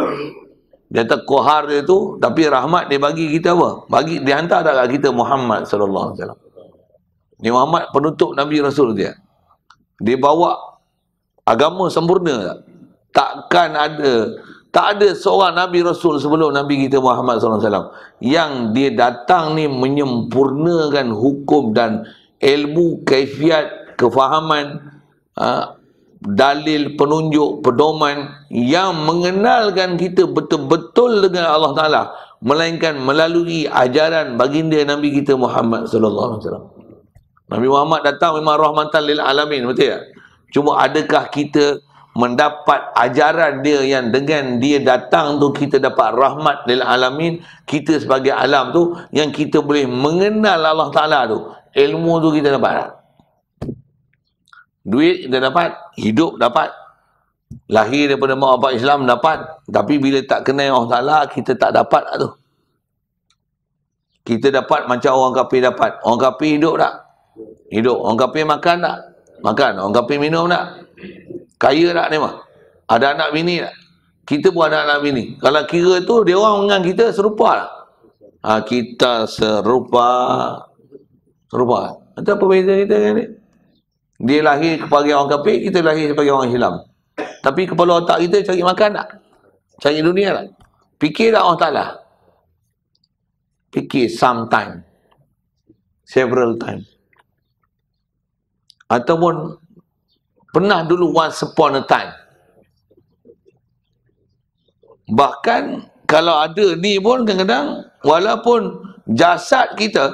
Dia tak kohar dia tu, tapi rahmat dia bagi kita apa? Bagi Dia hantar tak kat kita Muhammad sallallahu alaihi wasallam. Ni Muhammad penutup Nabi Rasul dia. Dia bawa agama sempurna tak? Takkan ada tak ada seorang Nabi Rasul sebelum Nabi kita Muhammad SAW yang dia datang ni menyempurnakan hukum dan ilmu, kaifiat, kefahaman, ha, dalil, penunjuk, pedoman yang mengenalkan kita betul-betul dengan Allah Ta'ala melainkan melalui ajaran baginda Nabi kita Muhammad SAW. Nabi Muhammad datang memang rahmatan lil alamin, betul tak? Cuma adakah kita mendapat ajaran dia yang dengan dia datang tu kita dapat rahmat lil alamin kita sebagai alam tu yang kita boleh mengenal Allah Taala tu ilmu tu kita dapat tak? duit kita dapat hidup dapat lahir daripada mak bapak Islam dapat tapi bila tak kenal Allah Taala kita tak dapat tak lah tu kita dapat macam orang kafir dapat orang kafir hidup tak hidup orang kafir makan tak makan orang kafir minum tak Kaya tak ni mah? Ada anak bini tak? Kita pun ada anak bini. Kalau kira tu, dia orang dengan kita serupa lah. Ha, kita serupa. Serupa. Itu apa beza kita kan ni? Dia lahir kepada orang kapit, kita lahir sebagai orang hilam. Tapi kepala otak kita cari makan tak? Cari dunia tak? Fikir tak Allah Ta'ala? Fikir sometime. Several time. Ataupun Pernah dulu once upon a time. Bahkan kalau ada ni pun kadang-kadang walaupun jasad kita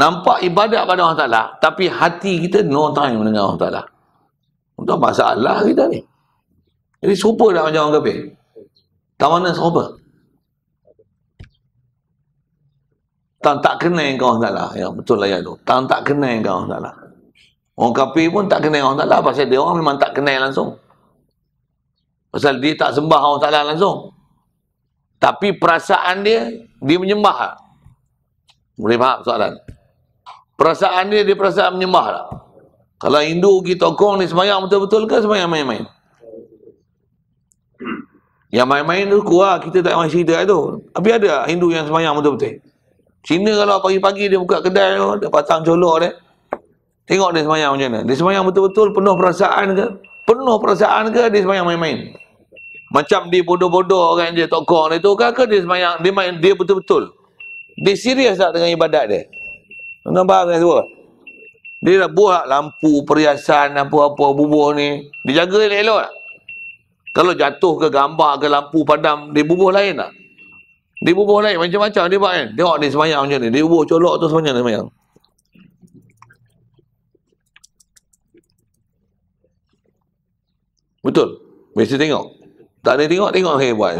nampak ibadat pada Allah Ta'ala tapi hati kita no time dengan Allah Ta'ala. Untuk masalah kita ni. Jadi serupa dah macam orang kapir. Tak mana serupa. Tak, kena yang kau Allah Ta'ala. Ya, betul lah ya tu. Tak, tak kena yang kau Allah Ta'ala. Orang kafir pun tak kenal Allah Ta'ala. Pasal dia orang memang tak kenal langsung. Pasal dia tak sembah Allah Ta'ala langsung. Tapi perasaan dia, dia menyembah lah. Boleh faham soalan? Perasaan dia, dia perasaan menyembah lah. Kalau Hindu pergi tokong ni semayang betul-betul ke semayang main-main? Yang main-main tu kuah kita tak main cerita tu. Tapi ada Hindu yang semayang betul-betul. Cina kalau pagi-pagi dia buka kedai tu, dia pasang colok dia. Tengok dia semayang macam mana. Dia semayang betul-betul penuh perasaan ke? Penuh perasaan ke dia semayang main-main? Macam dia bodoh-bodoh kan dia tokong dia tu kan ke dia semayang dia main dia betul-betul. Dia serius tak dengan ibadat dia? Nampak kan semua? Dia dah buat lampu, perhiasan, apa-apa, bubuh ni. Dia jaga dia elok tak? Kalau jatuh ke gambar ke lampu padam, dia bubuh lain tak? Dia bubuh lain macam-macam dia buat kan? Tengok dia semayang macam ni. Dia bubuh colok tu semayang dia semayang. Betul? Mesti tengok. Tak ada tengok, tengok saya buat.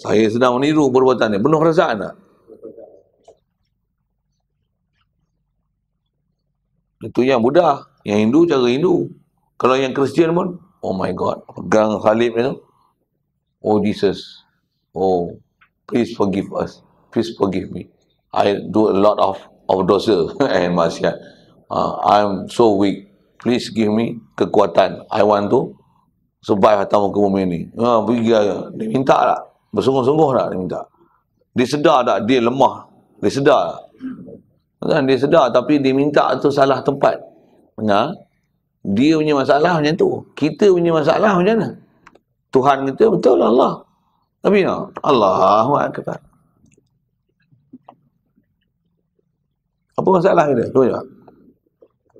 Saya sedang meniru perbuatan ni. Penuh perasaan tak? Itu yang mudah. Yang Hindu, cara Hindu. Kalau yang Kristian pun, oh my God, pegang salib ni tu. Oh Jesus. Oh, please forgive us. Please forgive me. I do a lot of of dosa and masyarakat. Uh, ah, I'm so weak. Please give me kekuatan haiwan tu survive atas muka bumi ni. Ha, pergi dia minta tak? Lah. Bersungguh-sungguh tak lah dia minta? Dia sedar tak dia lemah? Dia sedar tak? Kan? Dia sedar tapi dia minta tu salah tempat. Ha? Dia punya masalah macam tu. Kita punya masalah macam mana? Tuhan kita betul lah, Allah. Tapi no, Allah Akbar. Apa masalah kita? Tuan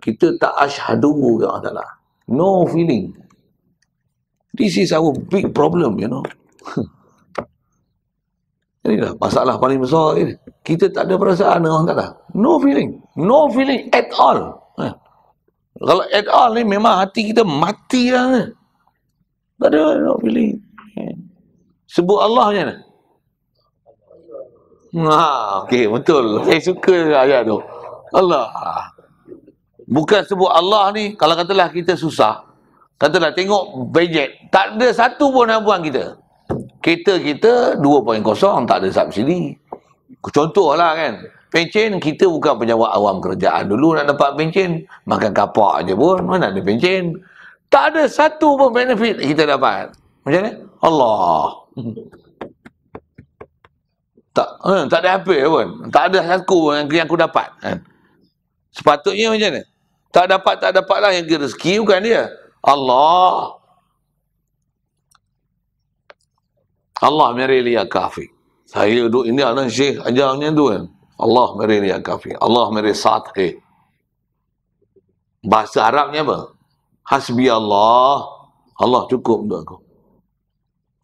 kita tak asyhadu ke Allah No feeling. This is our big problem, you know. Ini Inilah masalah paling besar ini. Kita tak ada perasaan orang tak No feeling. No feeling at all. Ha. Kalau at all ni memang hati kita mati lah. Ha. Tak ada no feeling. Ha. Sebut Allah je lah. Ha. Okay, betul. Saya suka ayat tu. Allah. Bukan sebut Allah ni, kalau katalah kita susah, katalah tengok bajet, tak ada satu pun abuan kita. Kereta kita 2.0, tak ada subsidi. Contohlah kan, pencen kita bukan penjawat awam kerajaan dulu nak dapat pencen, makan kapak je pun, mana ada pencen. Tak ada satu pun benefit kita dapat. Macam mana? Allah. Tak, eh, tak ada apa pun. Tak ada satu pun yang, yang aku dapat. Eh. Sepatutnya macam mana? Tak dapat, tak dapatlah yang kira rezeki bukan dia. Allah. Allah meriliya kafi. Saya duduk ini anak syekh ajarnya tu kan. Allah meriliya kafi. Allah meri sathe. Bahasa Arabnya apa? Hasbi Allah. Allah cukup untuk aku.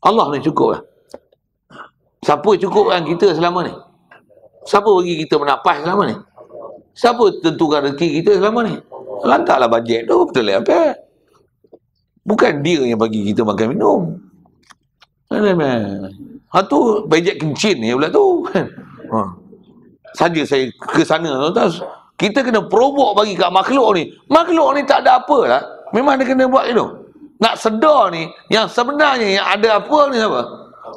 Allah ni cukup lah. Siapa cukup kan kita selama ni? Siapa bagi kita menapas selama ni? Siapa tentukan rezeki kita selama ni? Lantaklah bajet tu betul lah apa. Bukan dia yang bagi kita makan minum. Ada meh. Ha tu bajet kencin ya pula tu. Kan? Ha. Saja saya ke sana tu tas. Kita kena provok bagi kat makhluk ni. Makhluk ni tak ada apalah. Memang dia kena buat itu. Nak sedar ni yang sebenarnya yang ada apa ni apa?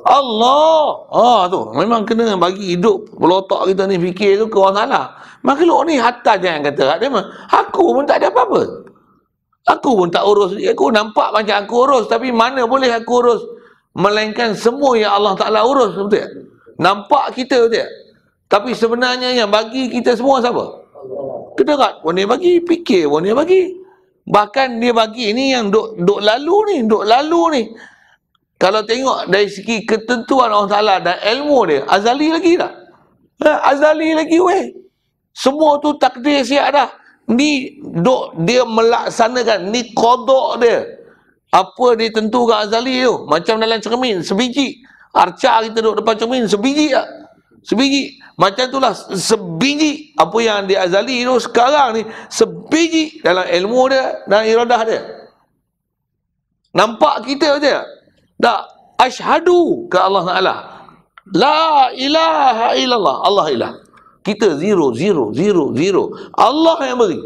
Allah. Ha tu. Memang kena bagi hidup pelotak kita ni fikir tu ke orang salah. Makhluk ni hatta jangan kata hak dia. Aku pun tak ada apa-apa. Aku pun tak urus. Aku nampak macam aku urus. Tapi mana boleh aku urus. Melainkan semua yang Allah Ta'ala urus. Betul tak? Nampak kita betul tak? Tapi sebenarnya yang bagi kita semua siapa? Kita kat. Orang ni bagi. Fikir orang ni bagi. Bahkan dia bagi ni yang dok dok lalu ni. dok lalu ni kalau tengok dari segi ketentuan Allah Ta'ala dan ilmu dia, azali lagi tak? Ha, azali lagi weh. Semua tu takdir siap dah. Ni dok dia melaksanakan, ni kodok dia. Apa dia tentukan azali tu? Macam dalam cermin, sebiji. Arca kita duduk depan cermin, sebiji tak? Sebiji. Macam itulah sebiji apa yang dia azali tu sekarang ni. Sebiji dalam ilmu dia dan iradah dia. Nampak kita je tak? dah asyhadu ke Allah Taala. La ilaha illallah, Allah ilah. Kita zero, zero, zero, zero. Allah yang beri.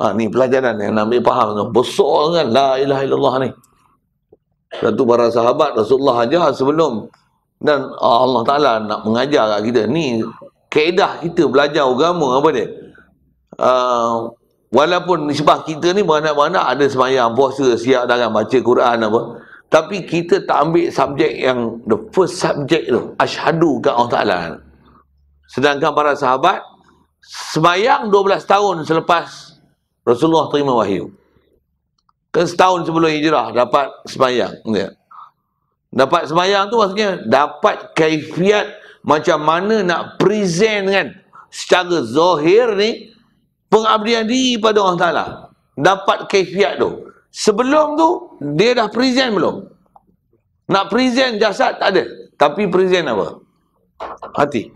Ha, ni pelajaran yang nak ambil faham. Besar kan, la ilaha illallah ni. Satu para sahabat Rasulullah aja sebelum. Dan ah, Allah Ta'ala nak mengajar kat kita. Ni kaedah kita belajar agama apa dia. Uh, walaupun nisbah kita ni mana mana ada semayang, puasa, siap dalam baca Quran apa. Tapi kita tak ambil subjek yang the first subject tu. Ashadu ke Allah Ta'ala. Sedangkan para sahabat, semayang 12 tahun selepas Rasulullah terima wahyu. Kan setahun sebelum hijrah dapat semayang. Ya. Dapat semayang tu maksudnya dapat kaifiat macam mana nak present kan secara zahir ni pengabdian diri pada Allah Ta'ala. Dapat kaifiat tu. Sebelum tu, dia dah present belum? Nak present jasad, tak ada. Tapi present apa? Hati.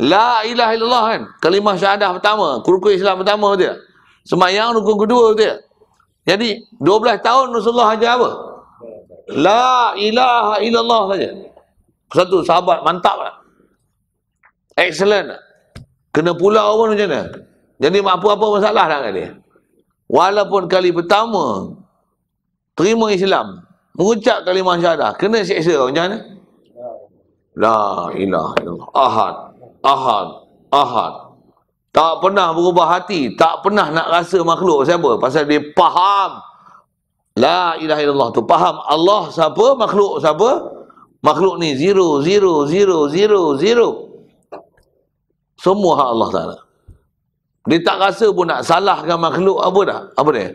La ilaha illallah kan? Kalimah syahadah pertama. Kurukul Islam pertama dia. Semayang rukun kedua dia. Jadi, 12 tahun Rasulullah ajar apa? La ilaha illallah saja. Satu sahabat mantap lah. Excellent lah. Kena pula pun macam mana? Jadi apa-apa masalah lah kan dia? Walaupun kali pertama terima Islam mengucap kalimah syahadah kena seksa macam mana la ilaha illallah ahad ahad ahad tak pernah berubah hati tak pernah nak rasa makhluk siapa pasal dia faham la ilaha illallah tu faham Allah siapa makhluk siapa makhluk ni zero zero zero zero zero semua hak Allah Ta'ala dia tak rasa pun nak salahkan makhluk apa dah apa dia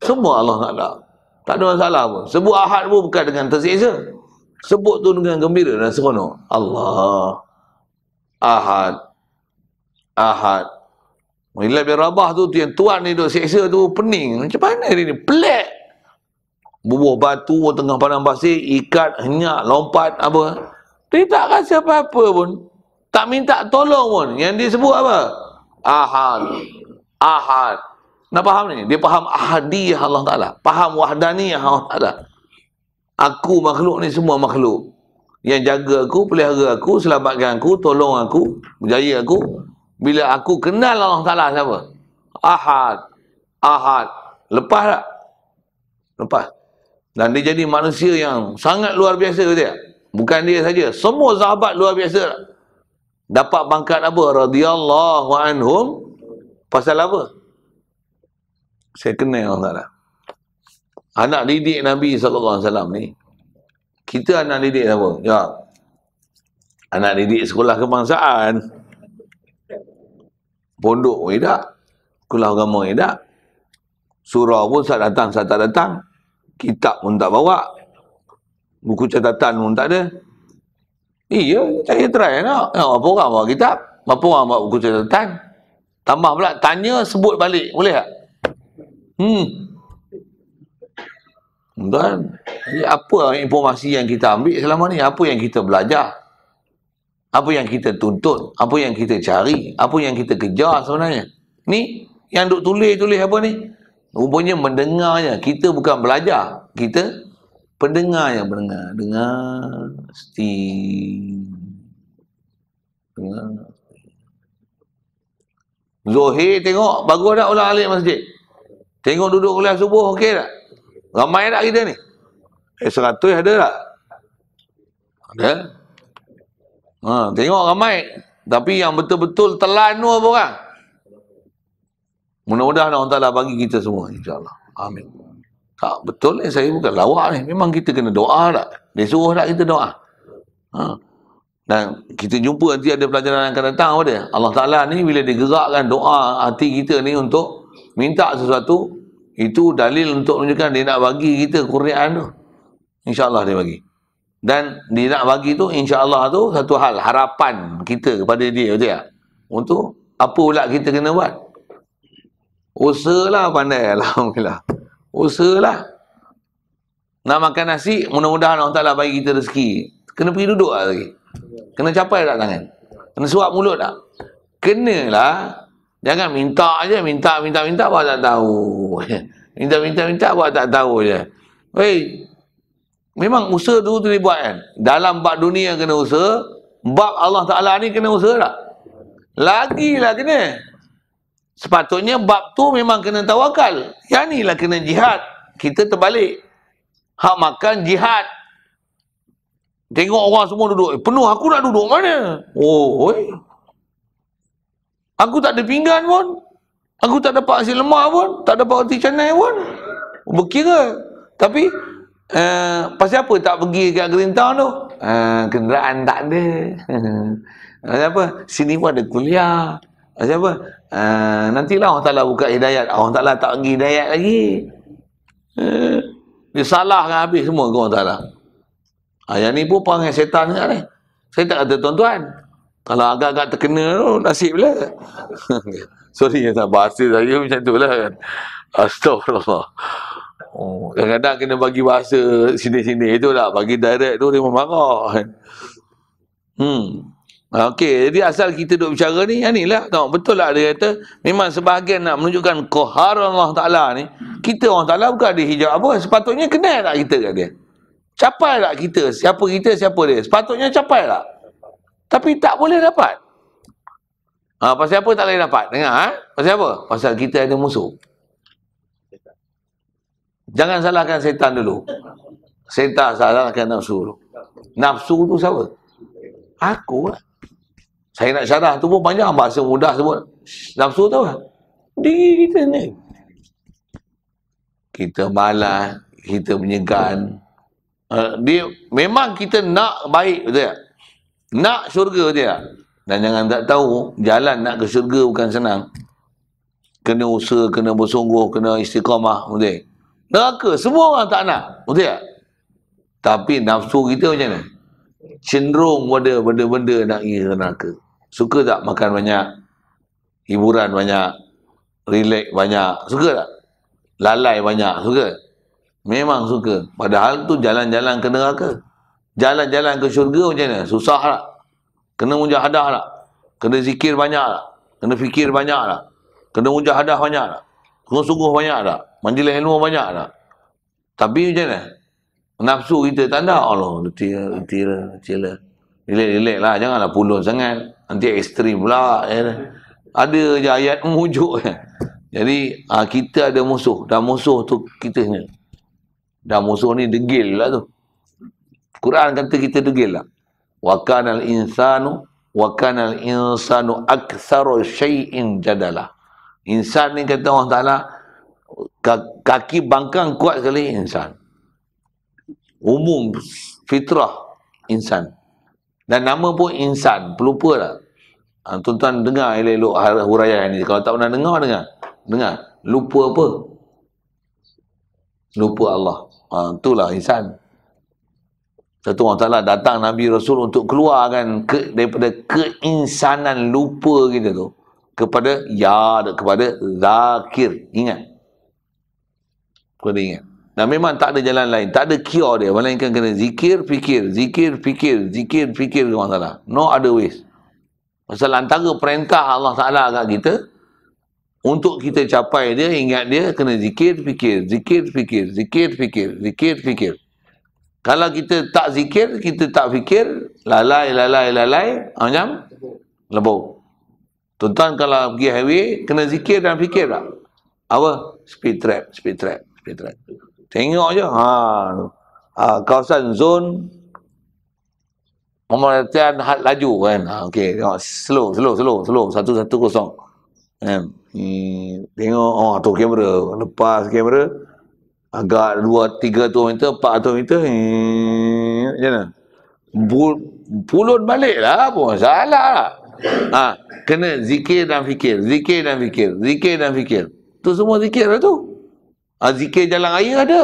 semua Allah nak nak tak ada masalah pun. Sebut ahad pun bukan dengan tersiksa. Sebut tu dengan gembira dan seronok. Allah. Ahad. Ahad. Bila bin Rabah tu, tu yang tuan ni duduk seksa tu pening. Macam mana dia ni? Pelik. Bubuh batu tengah padang pasir, ikat, henyak, lompat, apa. Dia tak rasa apa-apa pun. Tak minta tolong pun. Yang dia sebut apa? Ahad. Ahad. Nak faham ni? Dia faham ahadiyah Allah Ta'ala. Faham wahdaniyah Allah Ta'ala. Aku makhluk ni semua makhluk. Yang jaga aku, pelihara aku, selamatkan aku, tolong aku, berjaya aku. Bila aku kenal Allah Ta'ala siapa? Ahad. Ahad. Lepas tak? Lepas. Dan dia jadi manusia yang sangat luar biasa ke dia? Bukan dia saja. Semua sahabat luar biasa. Dapat pangkat apa? Radiyallahu anhum. Pasal apa? second ni orang salah. Anak didik Nabi SAW ni, kita anak didik siapa? Ya. Anak didik sekolah kebangsaan. Pondok pun tidak. Sekolah agama pun tidak. Surah pun saat datang, saat tak datang. Kitab pun tak bawa. Buku catatan pun tak ada. Iya, saya try nak. Ya, apa orang bawa kitab? Apa orang bawa buku catatan? Tambah pula, tanya sebut balik. Boleh tak? Hmm. Dan ini apa informasi yang kita ambil selama ni? Apa yang kita belajar? Apa yang kita tuntut? Apa yang kita cari? Apa yang kita kejar sebenarnya? Ni yang duk tulis-tulis apa ni? Rupanya mendengarnya. Kita bukan belajar. Kita pendengar yang mendengar. Dengar. Seti. Dengar. Zohir tengok. Bagus tak ulang alik masjid? Tengok duduk kuliah subuh okey tak? Ramai tak kita ni? Eh seratus ada tak? Ada. Ha, tengok ramai. Tapi yang betul-betul telan tu apa orang? Mudah-mudahan Allah Ta'ala bagi kita semua. InsyaAllah. Amin. Tak betul ni eh, saya bukan lawak ni. Eh. Memang kita kena doa tak? Dia suruh tak kita doa? Ha. Dan kita jumpa nanti ada pelajaran yang akan datang apa dia? Allah Ta'ala ni bila digerakkan doa hati kita ni untuk minta sesuatu, itu dalil untuk menunjukkan dia nak bagi kita Quran tu. InsyaAllah dia bagi. Dan dia nak bagi tu insyaAllah tu satu hal. Harapan kita kepada dia. Betul tak? Untuk apa pula kita kena buat? Usahlah pandai. Alhamdulillah. usahlah. Nak makan nasi, mudah-mudahan Allah Ta'ala bagi kita rezeki. Kena pergi duduk lah lagi. Kena capai tak tangan? Kena suap mulut tak? Kenalah Jangan minta aja minta minta minta buat tak tahu. minta minta minta buat tak tahu je. Hei, memang usaha dulu tu dibuat kan. Dalam bab dunia kena usaha, bab Allah Taala ni kena usaha tak? Lagilah kena. Sepatutnya bab tu memang kena tawakal. Yang inilah kena jihad. Kita terbalik. Hak makan jihad. Tengok orang semua duduk. Eh, penuh aku nak duduk mana? Oh, oi. Oh, eh. Aku tak ada pinggan pun. Aku tak dapat hasil lemak pun. Tak dapat roti canai pun. Berkira. Tapi, uh, pasal apa tak pergi ke Green Town tu? Uh, kenderaan tak ada. pasal apa? Sini pun ada kuliah. Pasal apa? Uh, nantilah orang taklah buka hidayat. Orang taklah tak pergi hidayat lagi. Uh, dia salahkan habis semua ke orang taklah. Uh, yang ni pun perangai setan ni. Saya tak kata tuan-tuan. Kalau agak-agak terkena tu, nasib lah. Sorry, ya, bahasa saya macam tu lah kan. Astagfirullah. Oh, kadang-kadang kena bagi bahasa sini-sini tu lah. Bagi direct tu, dia memarah kan. Hmm. Ah, okey, jadi asal kita duduk bicara ni, ya ni lah. Tengok, betul lah dia kata, memang sebahagian nak menunjukkan kohar Allah Ta'ala ni, kita Allah Ta'ala bukan ada hijab apa. Sepatutnya kenal tak kita kat dia? Capai tak kita? Siapa kita, siapa dia? Sepatutnya capai tak? tapi tak boleh dapat. Ha, pasal apa tak boleh dapat? Dengar, ha? pasal apa? Pasal kita ada musuh. Jangan salahkan setan dulu. Setan salahkan nafsu dulu. Nafsu tu siapa? Aku lah. Saya nak syarah tu pun banyak, bahasa mudah sebut. Nafsu tu lah. Diri kita ni. Kita malas, kita menyegan. Ha, dia, memang kita nak baik, betul tak? Nak syurga dia. Dan jangan tak tahu, jalan nak ke syurga bukan senang. Kena usaha, kena bersungguh, kena istiqamah. Betul? Neraka, semua orang tak nak. Betul tak? Tapi nafsu kita macam mana? Cenderung pada benda-benda nak pergi ke neraka. Suka tak makan banyak? Hiburan banyak? Relax banyak? Suka tak? Lalai banyak? Suka? Memang suka. Padahal tu jalan-jalan ke neraka jalan-jalan ke syurga macam mana? Susah lah. Kena mujahadah lah. Kena zikir banyak lah. Kena fikir banyak lah. Kena mujahadah banyak lah. Kena sungguh banyak lah. Manjilah ilmu banyak lah. Tapi macam mana? Nafsu kita tanda Allah. Letih, letih, letih lah. Relak-relak lah. Janganlah pulun sangat. Nanti ekstrim pula. Ya. Ada je ayat mujuk. Ya. Jadi ah, kita ada musuh. Dan musuh tu kita ni. Dan musuh ni degil lah tu. Quran kata kita degil lah. Wa kanal insanu wa kanal insanu aktsaru syai'in jadalah. Insan ni kata Allah Taala kaki bangkang kuat sekali insan. Umum fitrah insan. Dan nama pun insan, pelupa lah. Ha, tuan-tuan dengar elok-elok huraian ni. Kalau tak pernah dengar, dengar. Dengar. Lupa apa? Lupa Allah. Ha, itulah insan. Satu orang taklah datang Nabi Rasul untuk keluarkan ke, daripada keinsanan lupa kita tu kepada ya kepada zakir ingat kena ingat dan memang tak ada jalan lain tak ada kira dia melainkan kena zikir fikir zikir fikir zikir fikir tuan taklah no other ways pasal antara perintah Allah Taala kat kita untuk kita capai dia ingat dia kena zikir fikir zikir fikir zikir fikir zikir fikir, zikir, fikir. Kalau kita tak zikir, kita tak fikir, lalai, lalai, lalai, macam? Lebuk. Tuan-tuan kalau pergi highway, kena zikir dan fikir tak? Apa? Speed trap, speed trap, speed trap. Tengok je, ha. ha kawasan zone, pemerhatian had laju kan. Ha, okay, tengok. Slow, slow, slow, slow. Satu, satu, kosong. Kan? Hmm, tengok, oh, tu kamera. Lepas kamera, agak 2 300 meter 400 meter hmm, macam mana pulut balik lah, pun salah Ah, ha, kena zikir dan fikir zikir dan fikir zikir dan fikir tu semua zikir lah tu ha, zikir jalan raya ada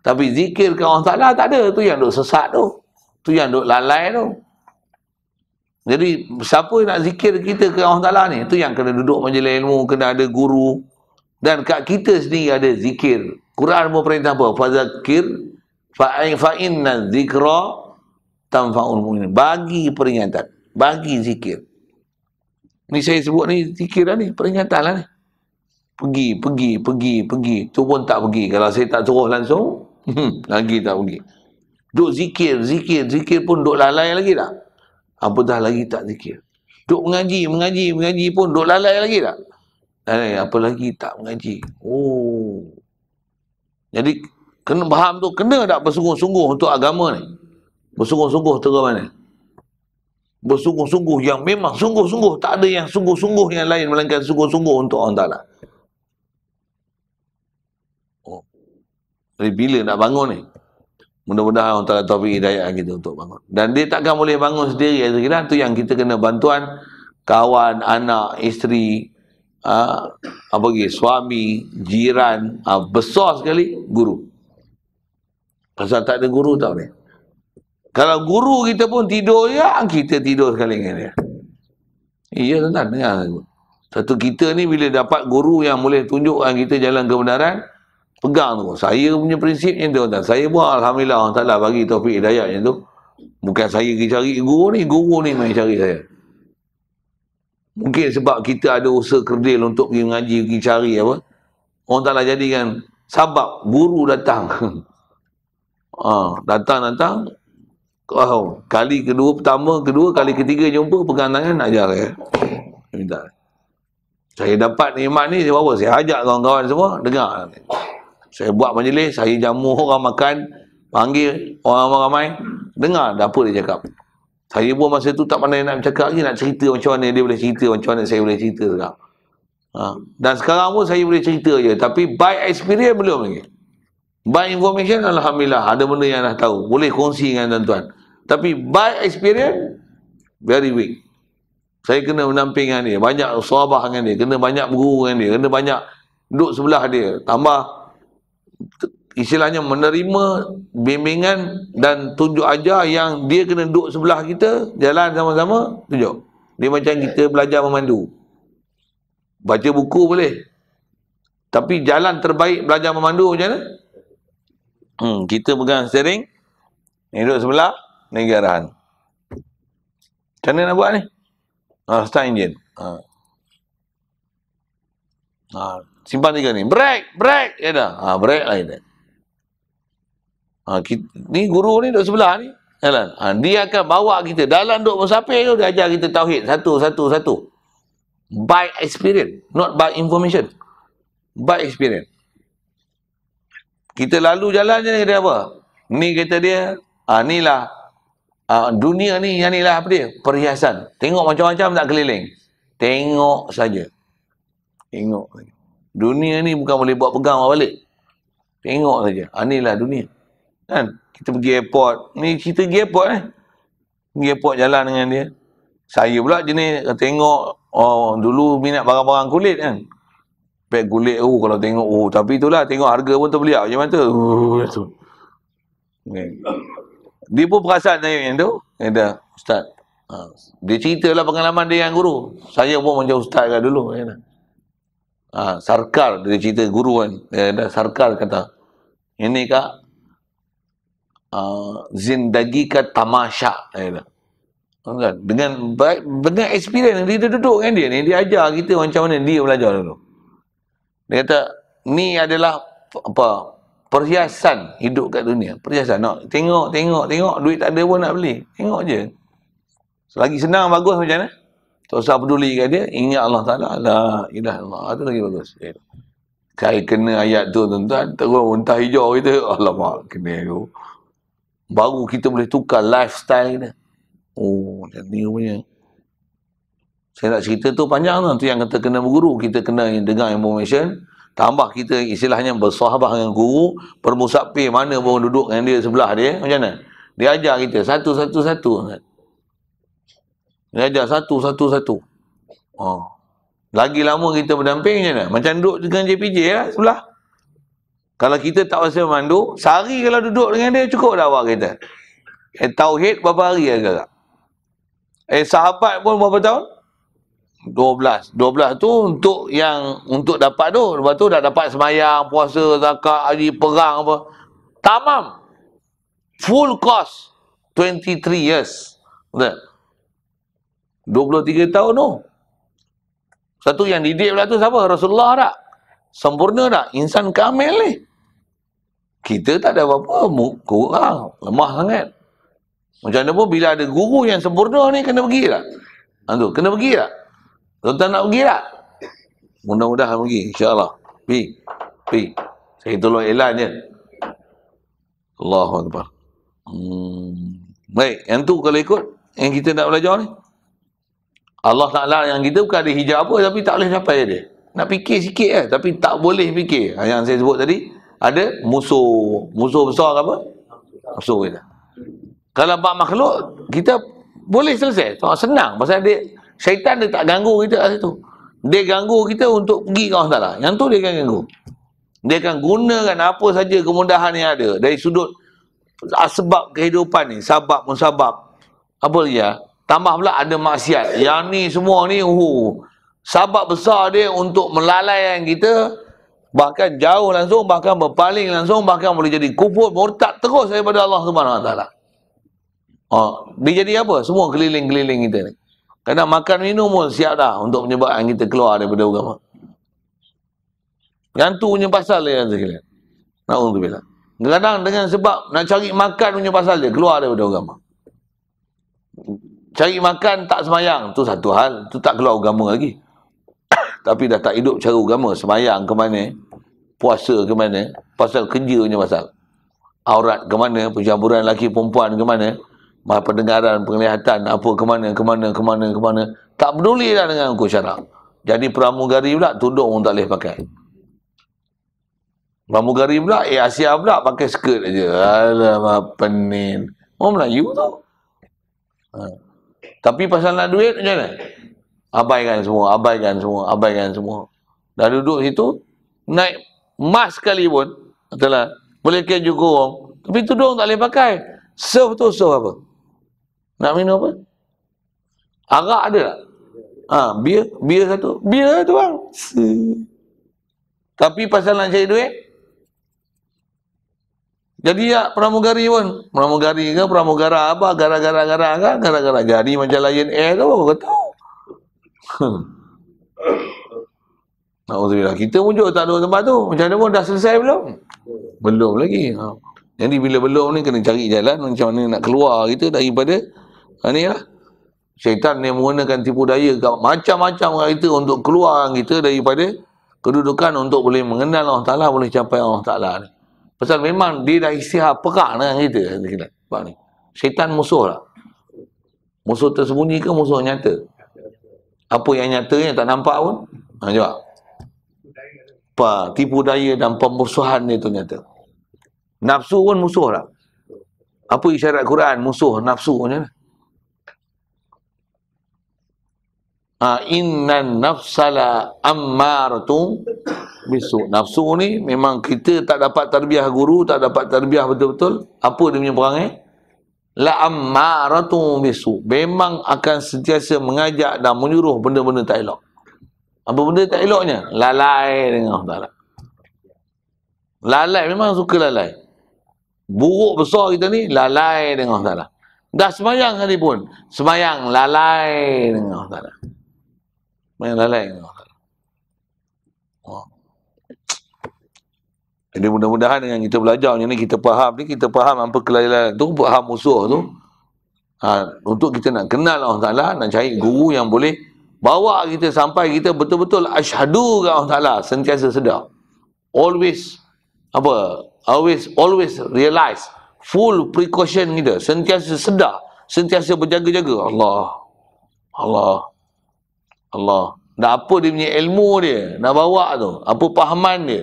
tapi zikir ke Allah Ta'ala tak ada tu yang duk sesat tu tu yang duk lalai tu jadi siapa yang nak zikir kita ke Allah Ta'ala ni tu yang kena duduk majlis ilmu kena ada guru dan kat kita sendiri ada zikir Quran perintah apa? Fadzakir fa inna dzikra tanfa'ul mu'min. Bagi peringatan, bagi zikir. Ni saya sebut ni zikir ni, peringatan lah ni. Pergi, pergi, pergi, pergi. Tu pun tak pergi. Kalau saya tak suruh langsung, hmm, lagi tak pergi. Duk zikir, zikir, zikir pun duk lalai lagi tak? Apatah lagi tak zikir. Duk mengaji, mengaji, mengaji pun duk lalai lagi tak? Eh, apa lagi tak mengaji? Oh, jadi kena faham tu kena tak bersungguh-sungguh untuk agama ni. Bersungguh-sungguh tu ke mana? Bersungguh-sungguh yang memang sungguh-sungguh tak ada yang sungguh-sungguh yang lain melainkan sungguh-sungguh untuk Allah Taala. Oh. Jadi bila nak bangun ni? Mudah-mudahan Allah Taala taufik hidayah kita untuk bangun. Dan dia takkan boleh bangun sendiri, ya tu yang kita kena bantuan kawan, anak, isteri, Ah, apa lagi suami jiran uh, besar sekali guru pasal tak ada guru tau ni. kalau guru kita pun tidur ya kita tidur sekali dengan dia iya tuan dengar satu kita ni bila dapat guru yang boleh tunjukkan kita jalan kebenaran pegang tu saya punya prinsip ni tuan-tuan saya buat Alhamdulillah Allah Ta'ala bagi taufik hidayah tu bukan saya pergi cari guru ni guru ni main cari saya Mungkin sebab kita ada usaha kerdil untuk pergi mengaji, pergi cari apa. Orang taklah jadikan sebab guru datang. ha, ah, datang-datang. Oh, kali kedua, pertama, kedua, kali ketiga jumpa, pegang tangan, ajar. Ya. Minta. Saya dapat nikmat ni, sebab apa? Saya ajak kawan-kawan semua, dengar. Saya buat majlis, saya jamu orang makan, panggil orang ramai-ramai, dengar apa dia cakap. Saya pun masa tu tak pandai nak bercakap lagi nak cerita macam mana dia boleh cerita, macam mana saya boleh cerita sekarang. Ha. Dan sekarang pun saya boleh cerita je. Tapi by experience belum lagi. By information, Alhamdulillah. Ada benda yang dah tahu. Boleh kongsi dengan tuan-tuan. Tapi by experience, very weak. Saya kena menamping dengan dia. Banyak sahabah dengan dia. Kena banyak guru dengan dia. Kena banyak duduk sebelah dia. Tambah istilahnya menerima bimbingan dan tunjuk ajar yang dia kena duduk sebelah kita, jalan sama-sama, tunjuk. Dia macam ya. kita belajar memandu. Baca buku boleh. Tapi jalan terbaik belajar memandu macam mana? Hmm, kita pegang steering, ni duduk sebelah, ni garahan. Macam mana nak buat ni? Ha, start engine. Ha. Ha, simpan tiga ni. Break, break. Ya dah. Ha, break lah ya dah. Ha, kita, ni guru ni duduk sebelah ni. Jalan. Ha, dia akan bawa kita. Dalam duduk bersapir tu, dia ajar kita tauhid. Satu, satu, satu. By experience. Not by information. By experience. Kita lalu jalan je ni, dia apa? Ni kereta dia. Ha, ni lah. Ha, dunia ni, yang ni lah apa dia? Perhiasan. Tengok macam-macam tak keliling. Tengok saja. Tengok Dunia ni bukan boleh buat pegang balik. Tengok saja. Ha, ni lah dunia kan kita pergi airport ni cerita pergi airport eh pergi airport jalan dengan dia saya pula jenis tengok oh dulu minat barang-barang kulit kan pek kulit oh kalau tengok oh tapi itulah tengok harga pun tu beliau oh, macam tu oh, dia pun perasan saya yang tu kata ustaz ha, dia ceritalah pengalaman dia yang guru saya pun macam ustaz kat dulu Ha, sarkar dia cerita guru kan dah sarkar kata ini kak Uh, zindagi ka tamasha ya kan dengan dengan experience dia duduk dengan dia ni dia ajar kita macam mana dia belajar dulu dia kata ni adalah apa perhiasan hidup kat dunia perhiasan nak tengok tengok tengok duit tak ada pun nak beli tengok je selagi senang bagus macam mana tak usah peduli kat dia ingat Allah Taala la ilah Allah tu lagi bagus ya. Kali kena ayat tu tuan-tuan, terus muntah hijau kita. Alamak, kena tu baru kita boleh tukar lifestyle kita. Oh, dia ni punya. Saya nak cerita tu panjang tu. yang kata kena berguru. Kita kena dengar information. Tambah kita istilahnya bersahabah dengan guru. Permusafir mana pun duduk dengan dia sebelah dia. Macam mana? Dia ajar kita satu-satu-satu. Dia ajar satu-satu-satu. Oh. Lagi lama kita berdamping macam mana? Macam duduk dengan JPJ lah sebelah. Kalau kita tak rasa memandu, sehari kalau duduk dengan dia, cukup dah awak kita. Eh, tauhid berapa hari agak-agak? Eh, sahabat pun berapa tahun? 12. 12 tu untuk yang untuk dapat tu. Lepas tu dah dapat semayang, puasa, zakat, haji, perang apa. Tamam. Full cost. 23 years. Betul? 23 tahun tu. Satu yang didik pula tu siapa? Rasulullah tak? Sempurna tak? Insan kamil ni. Eh? kita tak ada apa-apa kurang lemah sangat macam mana pun bila ada guru yang sempurna ni kena pergi tak Tentu, ha, kena pergi tak tuan-tuan nak pergi tak mudah-mudahan pergi insyaAllah pergi pergi saya tolong elan je Allah Akbar hmm. baik yang tu kalau ikut yang kita nak belajar ni Allah Ta'ala yang kita bukan ada hijab apa tapi tak boleh capai dia nak fikir sikit eh tapi tak boleh fikir ha, yang saya sebut tadi ada musuh musuh besar apa musuh kita kalau bab makhluk kita boleh selesai so, senang pasal dia syaitan dia tak ganggu kita kat situ dia ganggu kita untuk pergi ke Allah Ta'ala yang tu dia akan ganggu dia akan gunakan apa saja kemudahan yang ada dari sudut sebab kehidupan ni sabab pun sebab apa lagi ya tambah pula ada maksiat yang ni semua ni uhu sebab besar dia untuk melalaikan kita bahkan jauh langsung bahkan berpaling langsung bahkan boleh jadi kufur murtad terus daripada Allah Subhanahu Wa Taala. Oh, dia jadi apa? Semua keliling-keliling kita ni. Kena makan minum pun siap dah untuk menyebabkan kita keluar daripada agama. Yang tu punya pasal dia yang sekalian. Na'udzubillah. Kadang dengan sebab nak cari makan punya pasal dia keluar daripada agama. Cari makan tak semayang. Tu satu hal. Tu tak keluar agama lagi tapi dah tak hidup cara agama semayang ke mana puasa ke mana pasal kerjanya pasal aurat ke mana pencampuran lelaki perempuan ke mana mah pendengaran penglihatan apa ke mana ke mana ke mana ke mana tak peduli dah dengan aku syarak jadi pramugari pula tudung pun tak boleh pakai pramugari pula eh Asia pula pakai skirt aja alamak penin orang Melayu tu ha. tapi pasal nak duit macam mana Abaikan semua, abaikan semua, abaikan semua. Dah duduk situ, naik mas sekali pun, katalah, boleh keju kurung, tapi dong tak boleh pakai. Surf tu surf apa? Nak minum apa? Arak ada tak? Ha, bir, bir satu. Bir tu bang. Tapi pasal nak cari duit, jadi ya pramugari pun. Pramugari ke pramugara apa? Gara-gara-gara kan? Gara-gara jadi macam Lion Air tu. Kau tahu. Hmm. Alhamdulillah. Kita pun juga tak ada tempat tu. Macam mana pun dah selesai belum? Belum lagi. Ha. Jadi bila belum ni kena cari jalan macam mana nak keluar kita daripada ha, ni lah. Syaitan ni menggunakan tipu daya macam-macam orang kita untuk keluar kita daripada kedudukan untuk boleh mengenal Allah Ta'ala, boleh capai Allah Ta'ala ni. Pasal memang dia dah istihar perak dengan kita. Sebab ni. Syaitan musuh lah. Musuh tersembunyi ke musuh nyata? apa yang nyata yang tak nampak pun ha, jawab apa tipu daya dan pemusuhan dia tu nyata nafsu pun musuh lah apa isyarat Quran musuh nafsu punya lah. Ha, inna nafsala ammaratu bisu nafsu ni memang kita tak dapat tarbiyah guru tak dapat tarbiyah betul-betul apa dia punya perangai la ammaratu bisu memang akan sentiasa mengajak dan menyuruh benda-benda tak elok apa benda tak eloknya lalai dengan Allah Taala lalai memang suka lalai buruk besar kita ni lalai dengan Allah Taala dah sembahyang tadi pun sembahyang lalai dengan Allah Taala main lalai dengan Allah Jadi mudah-mudahan dengan kita belajar ni, kita faham ni, kita faham apa kelalaian tu, faham musuh tu. Ha, untuk kita nak kenal Allah Ta'ala, nak cari guru yang boleh bawa kita sampai kita betul-betul asyhadu ke Allah Ta'ala, sentiasa sedar. Always, apa, always, always realize full precaution kita, sentiasa sedar, sentiasa berjaga-jaga. Allah, Allah, Allah. Nak apa dia punya ilmu dia, nak bawa tu, apa pahaman dia,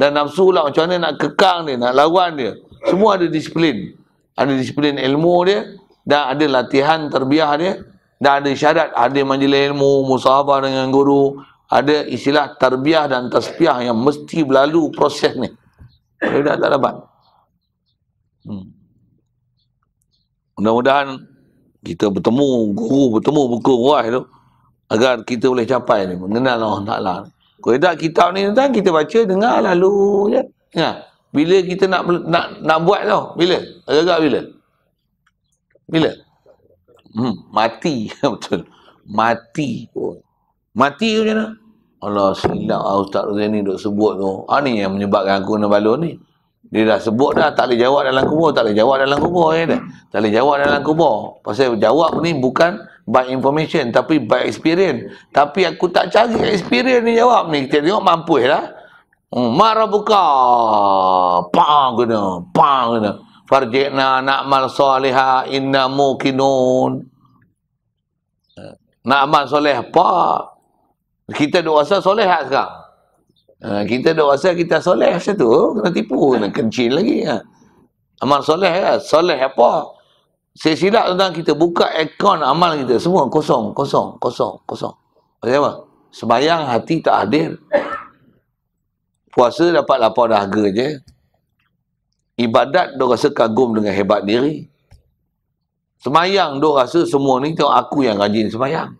dan nafsu lah macam mana nak kekang dia, nak lawan dia. Semua ada disiplin. Ada disiplin ilmu dia dan ada latihan terbiah dia dan ada syarat ada majlis ilmu, musahabah dengan guru, ada istilah terbiah dan tasbiah yang mesti berlalu proses ni. Kalau tak, tak dapat. Hmm. Mudah-mudahan kita bertemu guru, bertemu buku wahai tu agar kita boleh capai ni mengenal Allah Taala. Kedah kitab ni tuan kita baca dengar lalu ya. ya. Bila kita nak nak nak buat tau? Bila? Agak-agak bila? Bila? Hmm, mati betul. Mati. Mati tu macam mana? Allah silap ah, Ustaz Ruzaini duk sebut tu. Ha ni yang menyebabkan aku kena balon ni. Dia dah sebut dah tak boleh jawab dalam kubur, tak boleh jawab dalam kubur ya, dia. Kan? Tak boleh jawab dalam kubur. Pasal jawab ni bukan by information tapi by experience tapi aku tak cari experience ni jawab ni kita tengok mampus lah hmm, marah buka pang kena pang kena farjikna na'mal soliha inna mukinun eh, na'mal soleh apa kita duk rasa soleh lah sekarang eh, kita duk rasa kita soleh macam tu kena tipu kena kencil lagi ha. amal soleh lah soleh apa saya silap tentang kita buka akaun amal kita semua kosong, kosong, kosong, kosong. Maksudnya apa? Sembayang hati tak hadir. Puasa dapat lapar dahaga je. Ibadat dia rasa kagum dengan hebat diri. Semayang dia rasa semua ni tengok aku yang rajin semayang.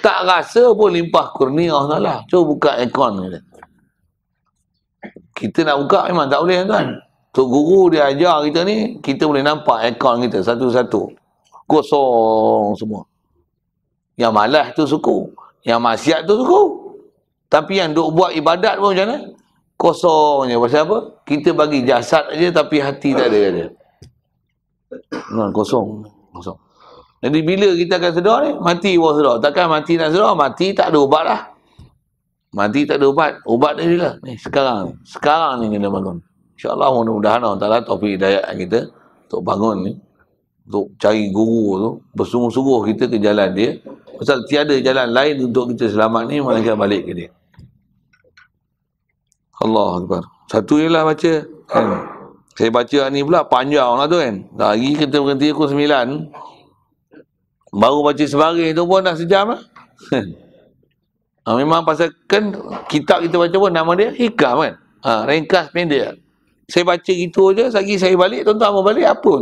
Tak rasa pun limpah kurnia Allah Ta'ala. Cuba buka ekon kita. nak buka memang tak boleh kan? Tok Guru dia ajar kita ni, kita boleh nampak akaun kita satu-satu. Kosong semua. Yang malas tu suku. Yang maksiat tu suku. Tapi yang duk buat ibadat pun macam mana? Kosongnya. Pasal apa? Kita bagi jasad aja tapi hati tak ada. ada. Nah, kosong. Kosong. Jadi bila kita akan sedar ni? Mati pun sedar. Takkan mati nak sedar? Mati tak ada ubat lah. Mati tak ada ubat. Ubat ni lah. Ni sekarang ni. Sekarang ni kena bangun. InsyaAllah mudah-mudahan Allah Ta'ala taufik hidayat kita untuk bangun ni. Untuk cari guru tu. Bersungguh-sungguh kita ke jalan dia. Sebab tiada jalan lain untuk kita selamat ni. Malaikat balik ke dia. Allah Akbar. Satu je lah baca. Kan? Saya baca ni pula panjang lah tu kan. Lagi kita berhenti aku sembilan. Baru baca sebaris tu pun dah sejam lah. Ah, memang pasal kan kitab kita baca pun nama dia hikam kan. Ha, ringkas pendek saya baca gitu aja, lagi saya balik, tuan-tuan mau balik, apa pun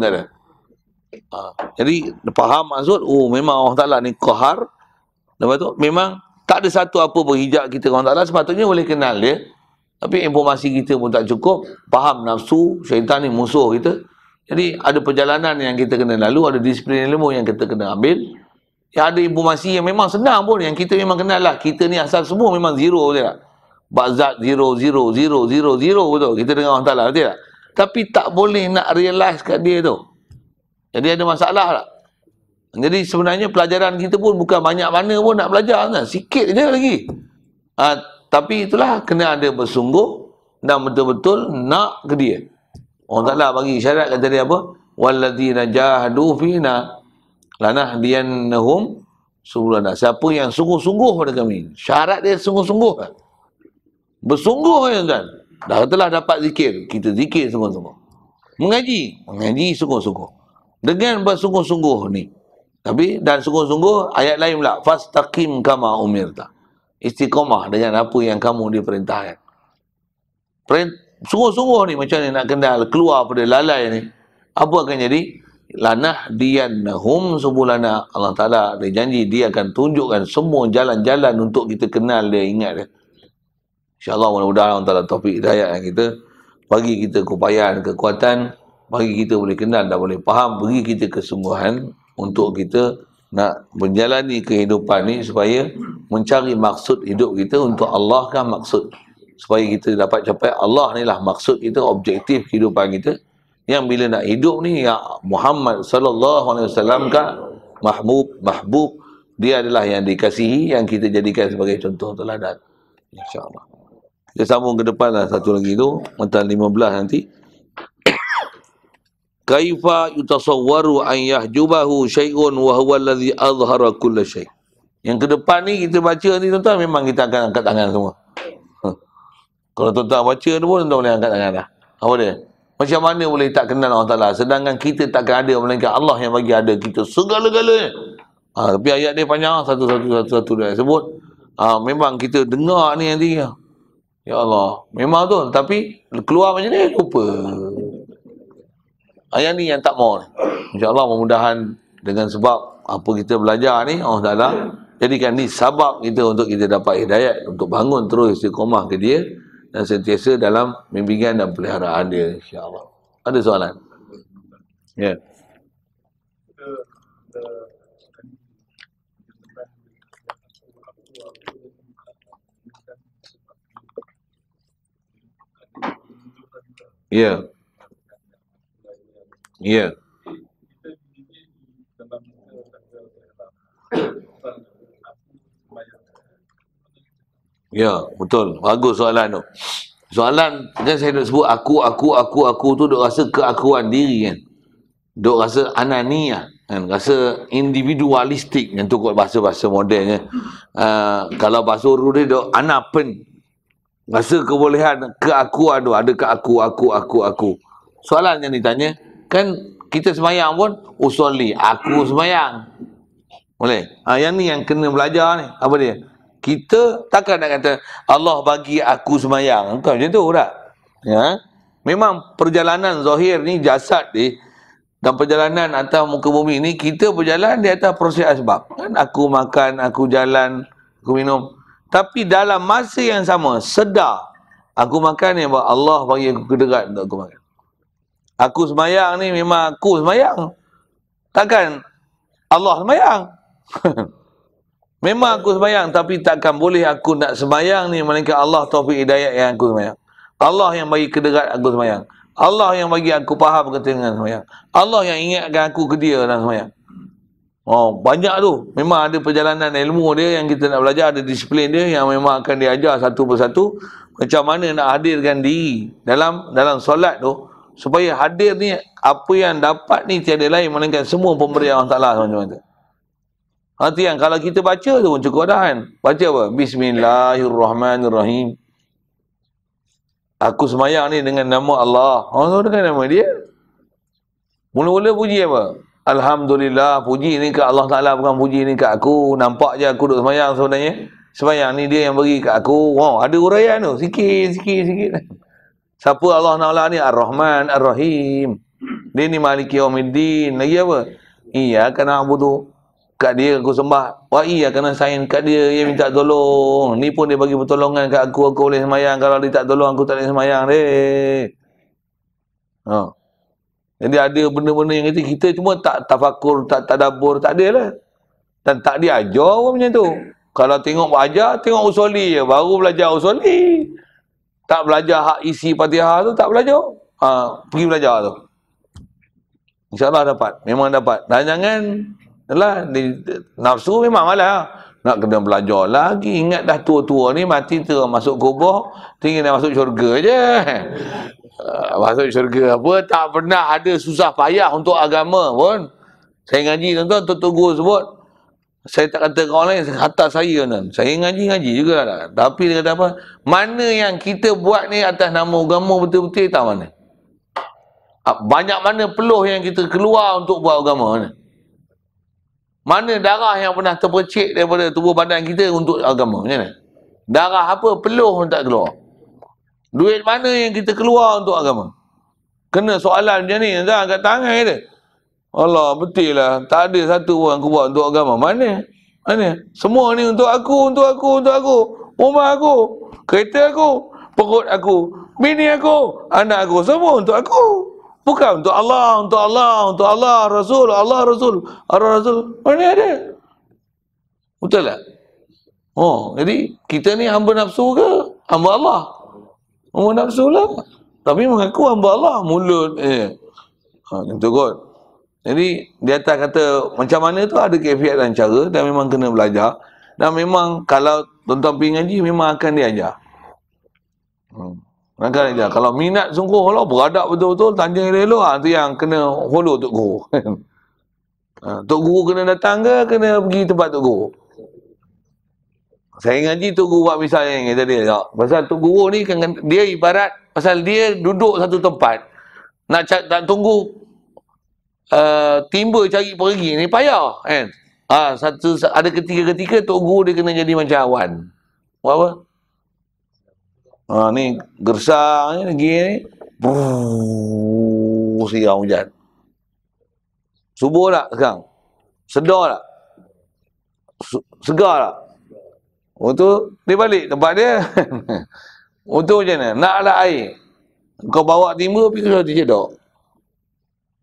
Ha. Jadi, faham maksud, oh memang Allah Ta'ala ni kohar. Lepas tu, memang tak ada satu apa pun hijab kita Allah Ta'ala, sepatutnya boleh kenal dia. Tapi informasi kita pun tak cukup. Faham nafsu, syaitan ni musuh kita. Jadi, ada perjalanan yang kita kena lalu, ada disiplin ilmu yang kita kena ambil. Yang ada informasi yang memang senang pun, yang kita memang kenal lah. Kita ni asal semua memang zero je lah bazat zero betul kita dengar Allah Taala betul tak tapi tak boleh nak realize kat dia tu jadi ada masalah tak jadi sebenarnya pelajaran kita pun bukan banyak mana pun nak belajar kan sikit je lagi ha, tapi itulah kena ada bersungguh dan betul-betul nak ke dia Allah Taala bagi syarat kata dia apa walladzina jahadu fina lanahdiyannahum subulana siapa yang sungguh-sungguh pada kami syarat dia sungguh-sungguh lah kan? -sungguh. Bersungguh ya tuan. Dah telah dapat zikir. Kita zikir sungguh-sungguh. Mengaji. Mengaji sungguh-sungguh. Dengan bersungguh-sungguh ni. Tapi dan sungguh-sungguh ayat lain pula. Fastaqim kama umirta. Istiqomah dengan apa yang kamu diperintahkan. Sungguh-sungguh ni macam ni nak kenal keluar pada lalai ni. Apa akan jadi? Lanah diyanahum subulana. Allah Ta'ala dia janji dia akan tunjukkan semua jalan-jalan untuk kita kenal dia ingat dia. InsyaAllah mudah-mudahan Allah Ta'ala topik hidayah yang kita bagi kita keupayaan, kekuatan bagi kita boleh kenal dan boleh faham bagi kita kesungguhan untuk kita nak menjalani kehidupan ni supaya mencari maksud hidup kita untuk Allah kan maksud supaya kita dapat capai Allah ni lah maksud kita objektif kehidupan kita yang bila nak hidup ni ya Muhammad sallallahu alaihi wasallam kan mahbub mahbub dia adalah yang dikasihi yang kita jadikan sebagai contoh teladan insyaallah kita sambung ke depan lah satu lagi tu. Mental 15 nanti. Kaifa yutasawwaru an yahjubahu syai'un wa huwa alladhi azhara kulla syai'. Yang ke depan ni kita baca ni tuan-tuan memang kita akan angkat tangan semua. Ha. Kalau tuan-tuan baca tu pun tuan boleh angkat tangan dah. Apa dia? Macam mana boleh tak kenal Allah Ta'ala? Sedangkan kita tak ada melainkan Allah yang bagi ada kita segala-galanya. Ha, tapi ayat dia panjang satu-satu-satu-satu dia sebut. Ha, memang kita dengar ni nanti. Ya Allah. Memang tu. Tapi keluar macam ni, lupa. Ayah ni yang tak mau. Allah memudahan dengan sebab apa kita belajar ni. Oh, Taala, Jadikan ni sebab kita untuk kita dapat hidayat. Untuk bangun terus istiqomah ke dia. Dan sentiasa dalam bimbingan dan peliharaan dia. Insya Allah. Ada soalan? Ya. Yeah. Yeah. Yeah. Ya, betul. Bagus soalan tu. Soalan kan saya duk sebut aku aku aku aku tu dok rasa keakuan diri kan. dok rasa anania kan, rasa individualistik yang tu kot bahasa-bahasa modennya. Kan. Uh, kalau bahasa Urdu dok duk anapen rasa kebolehan keakuan tu ada ke aku aku aku aku soalan yang ditanya kan kita semayang pun usuli oh, aku semayang boleh ha, yang ni yang kena belajar ni apa dia kita takkan nak kata Allah bagi aku semayang kan macam tu tak ya memang perjalanan zahir ni jasad ni dan perjalanan atas muka bumi ni kita berjalan di atas proses asbab kan aku makan aku jalan aku minum tapi dalam masa yang sama, sedar. Aku makan ni, Allah bagi aku kederat untuk aku makan. Aku semayang ni, memang aku semayang. Takkan Allah semayang. memang aku semayang, tapi takkan boleh aku nak semayang ni, melainkan Allah taufik hidayat yang aku semayang. Allah yang bagi kederat aku semayang. Allah yang bagi aku faham berkata dengan semayang. Allah yang ingatkan aku ke dia dalam semayang. Oh, banyak tu. Memang ada perjalanan ilmu dia yang kita nak belajar, ada disiplin dia yang memang akan diajar satu persatu macam mana nak hadirkan diri dalam dalam solat tu supaya hadir ni apa yang dapat ni tiada lain melainkan semua pemberian Allah Taala macam ha, tu. Nanti yang kalau kita baca tu pun cukup dah kan. Baca apa? Bismillahirrahmanirrahim. Aku semayang ni dengan nama Allah. Oh, ha, dengan nama dia. Mula-mula puji apa? Alhamdulillah puji ni ke Allah Ta'ala bukan puji ni ke aku nampak je aku duduk semayang sebenarnya semayang ni dia yang bagi ke aku wow, ada uraian tu sikit sikit sikit siapa Allah Ta'ala ni Ar-Rahman Ar-Rahim dia ni Maliki Omiddin lagi apa iya kena aku tu kat dia aku sembah wah iya kena sayang kat dia dia minta tolong ni pun dia bagi pertolongan kat aku aku boleh semayang kalau dia tak tolong aku tak boleh semayang dia jadi ada benda-benda yang kita, kita cuma tak tafakur, tak tadabur, tak ada lah. Dan tak diajar pun macam tu. Kalau tengok belajar, tengok usuli je. Baru belajar usuli. Tak belajar hak isi patiha tu, tak belajar. Ha, pergi belajar tu. InsyaAllah dapat. Memang dapat. Dan jangan, lah, di, nafsu memang malah. Nak kena belajar lagi. Ingat dah tua-tua ni mati tu. Masuk kubur, tinggal nak masuk syurga je. Eh, masuk syurga apa tak pernah ada susah payah untuk agama pun saya ngaji tuan-tuan tuan-tuan guru sebut saya tak kata orang lain kata saya tuan-tuan saya ngaji-ngaji juga lah tapi dia kata apa mana yang kita buat ni atas nama agama betul-betul tak mana ah, banyak mana peluh yang kita keluar untuk buat agama mana mana darah yang pernah terpercik daripada tubuh badan kita untuk agama macam mana darah apa peluh pun tak keluar Duit mana yang kita keluar untuk agama? Kena soalan macam ni. Zah angkat tangan kata. Allah betul lah. Tak ada satu orang aku buat untuk agama. Mana? Mana? Semua ni untuk aku, untuk aku, untuk aku. Rumah aku. Kereta aku. Perut aku. Bini aku. Anak aku. Semua untuk aku. Bukan untuk Allah, untuk Allah, untuk Allah, Rasul, Allah, Rasul, Allah, Rasul. Mana ada? Betul tak? Oh, jadi kita ni hamba nafsu ke? Hamba Allah. Umur nafsu lah. Tapi mengaku hamba Allah mulut. Eh. Ha, contoh kot. Jadi di atas kata macam mana tu ada kefiat dan cara dan memang kena belajar. Dan memang kalau tuan-tuan pergi ngaji memang akan diajar. Hmm. Akan diajar. Kalau minat sungguh Allah beradab betul-betul tanjung elok-elok ha, tu yang kena follow Tok Guru. ha, Tok Guru kena datang ke kena pergi tempat Tok Guru? Saya ngaji tu guru buat misalnya yang tadi. Ya. Pasal tu guru ni kan, kan dia ibarat pasal dia duduk satu tempat nak c- tak tunggu uh, timba cari pergi ni payah kan. Ha, satu ada ketiga-ketiga tok guru dia kena jadi macam awan. Buat apa? Ha, ni gersang ni lagi ni. Siang hujan. Subuh tak sekarang? Sedar tak? segar tak? Untuk dia balik tempat dia. Untuk macam mana? Nak ada air. Kau bawa timba pergi ke sana cedok.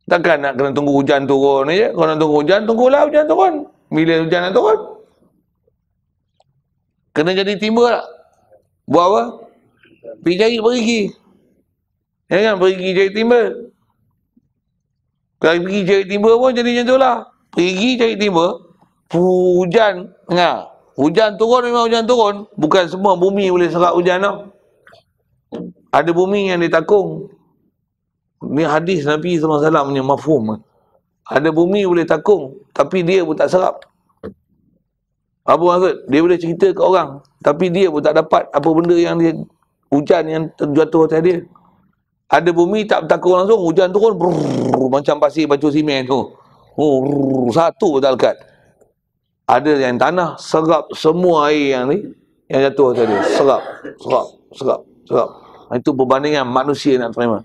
Takkan nak kena tunggu hujan turun aja. Kau nak tunggu hujan, tunggulah hujan turun. Bila hujan nak turun. Kena jadi timba lah. Buat apa? Pergi cari perigi. Ya kan? Perigi cari timba. Kalau pergi cari timba pun jadi macam tu lah. Perigi cari timba. Hujan. Nah. Hujan turun memang hujan turun. Bukan semua bumi boleh serap hujan tau. Ada bumi yang ditakung. Ni hadis Nabi SAW punya mafhum. Ada bumi boleh takung. Tapi dia pun tak serap. Apa maksud? Dia boleh cerita ke orang. Tapi dia pun tak dapat apa benda yang dia hujan yang terjatuh atas dia. Ada bumi tak takung langsung. Hujan turun. Brrr, macam pasir bacu simen tu. Oh, satu pun tak ada yang tanah serap semua air yang ni yang jatuh tadi serap serap serap serap itu perbandingan manusia nak terima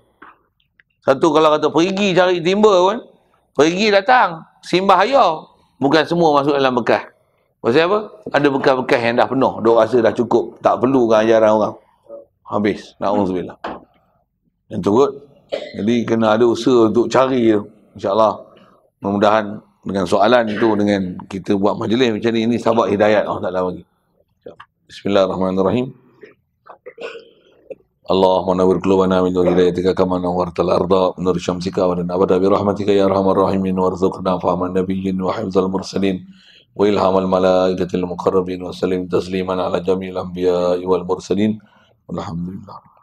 satu kalau kata pergi cari timba pun pergi datang simbah haya bukan semua masuk dalam bekas pasal apa ada bekas-bekas yang dah penuh dok rasa dah cukup tak perlu ajaran kan orang habis naudzubillah yang tu jadi kena ada usaha untuk cari tu insyaallah mudah-mudahan dengan soalan itu dengan kita buat majlis macam ni ini sahabat hidayat Allah Taala bagi. Bismillahirrahmanirrahim. Allahumma nawwir qulubana min nuri hidayatika kama nawwartal arda min nuri syamsika wa lana bada bi rahmatika ya arhamar rahimin warzuqna fahman nabiyyin wa hifzal mursalin wa ilhamal malaikatil muqarrabin wa salim tasliman ala jami'il anbiya'i wal mursalin. Alhamdulillah.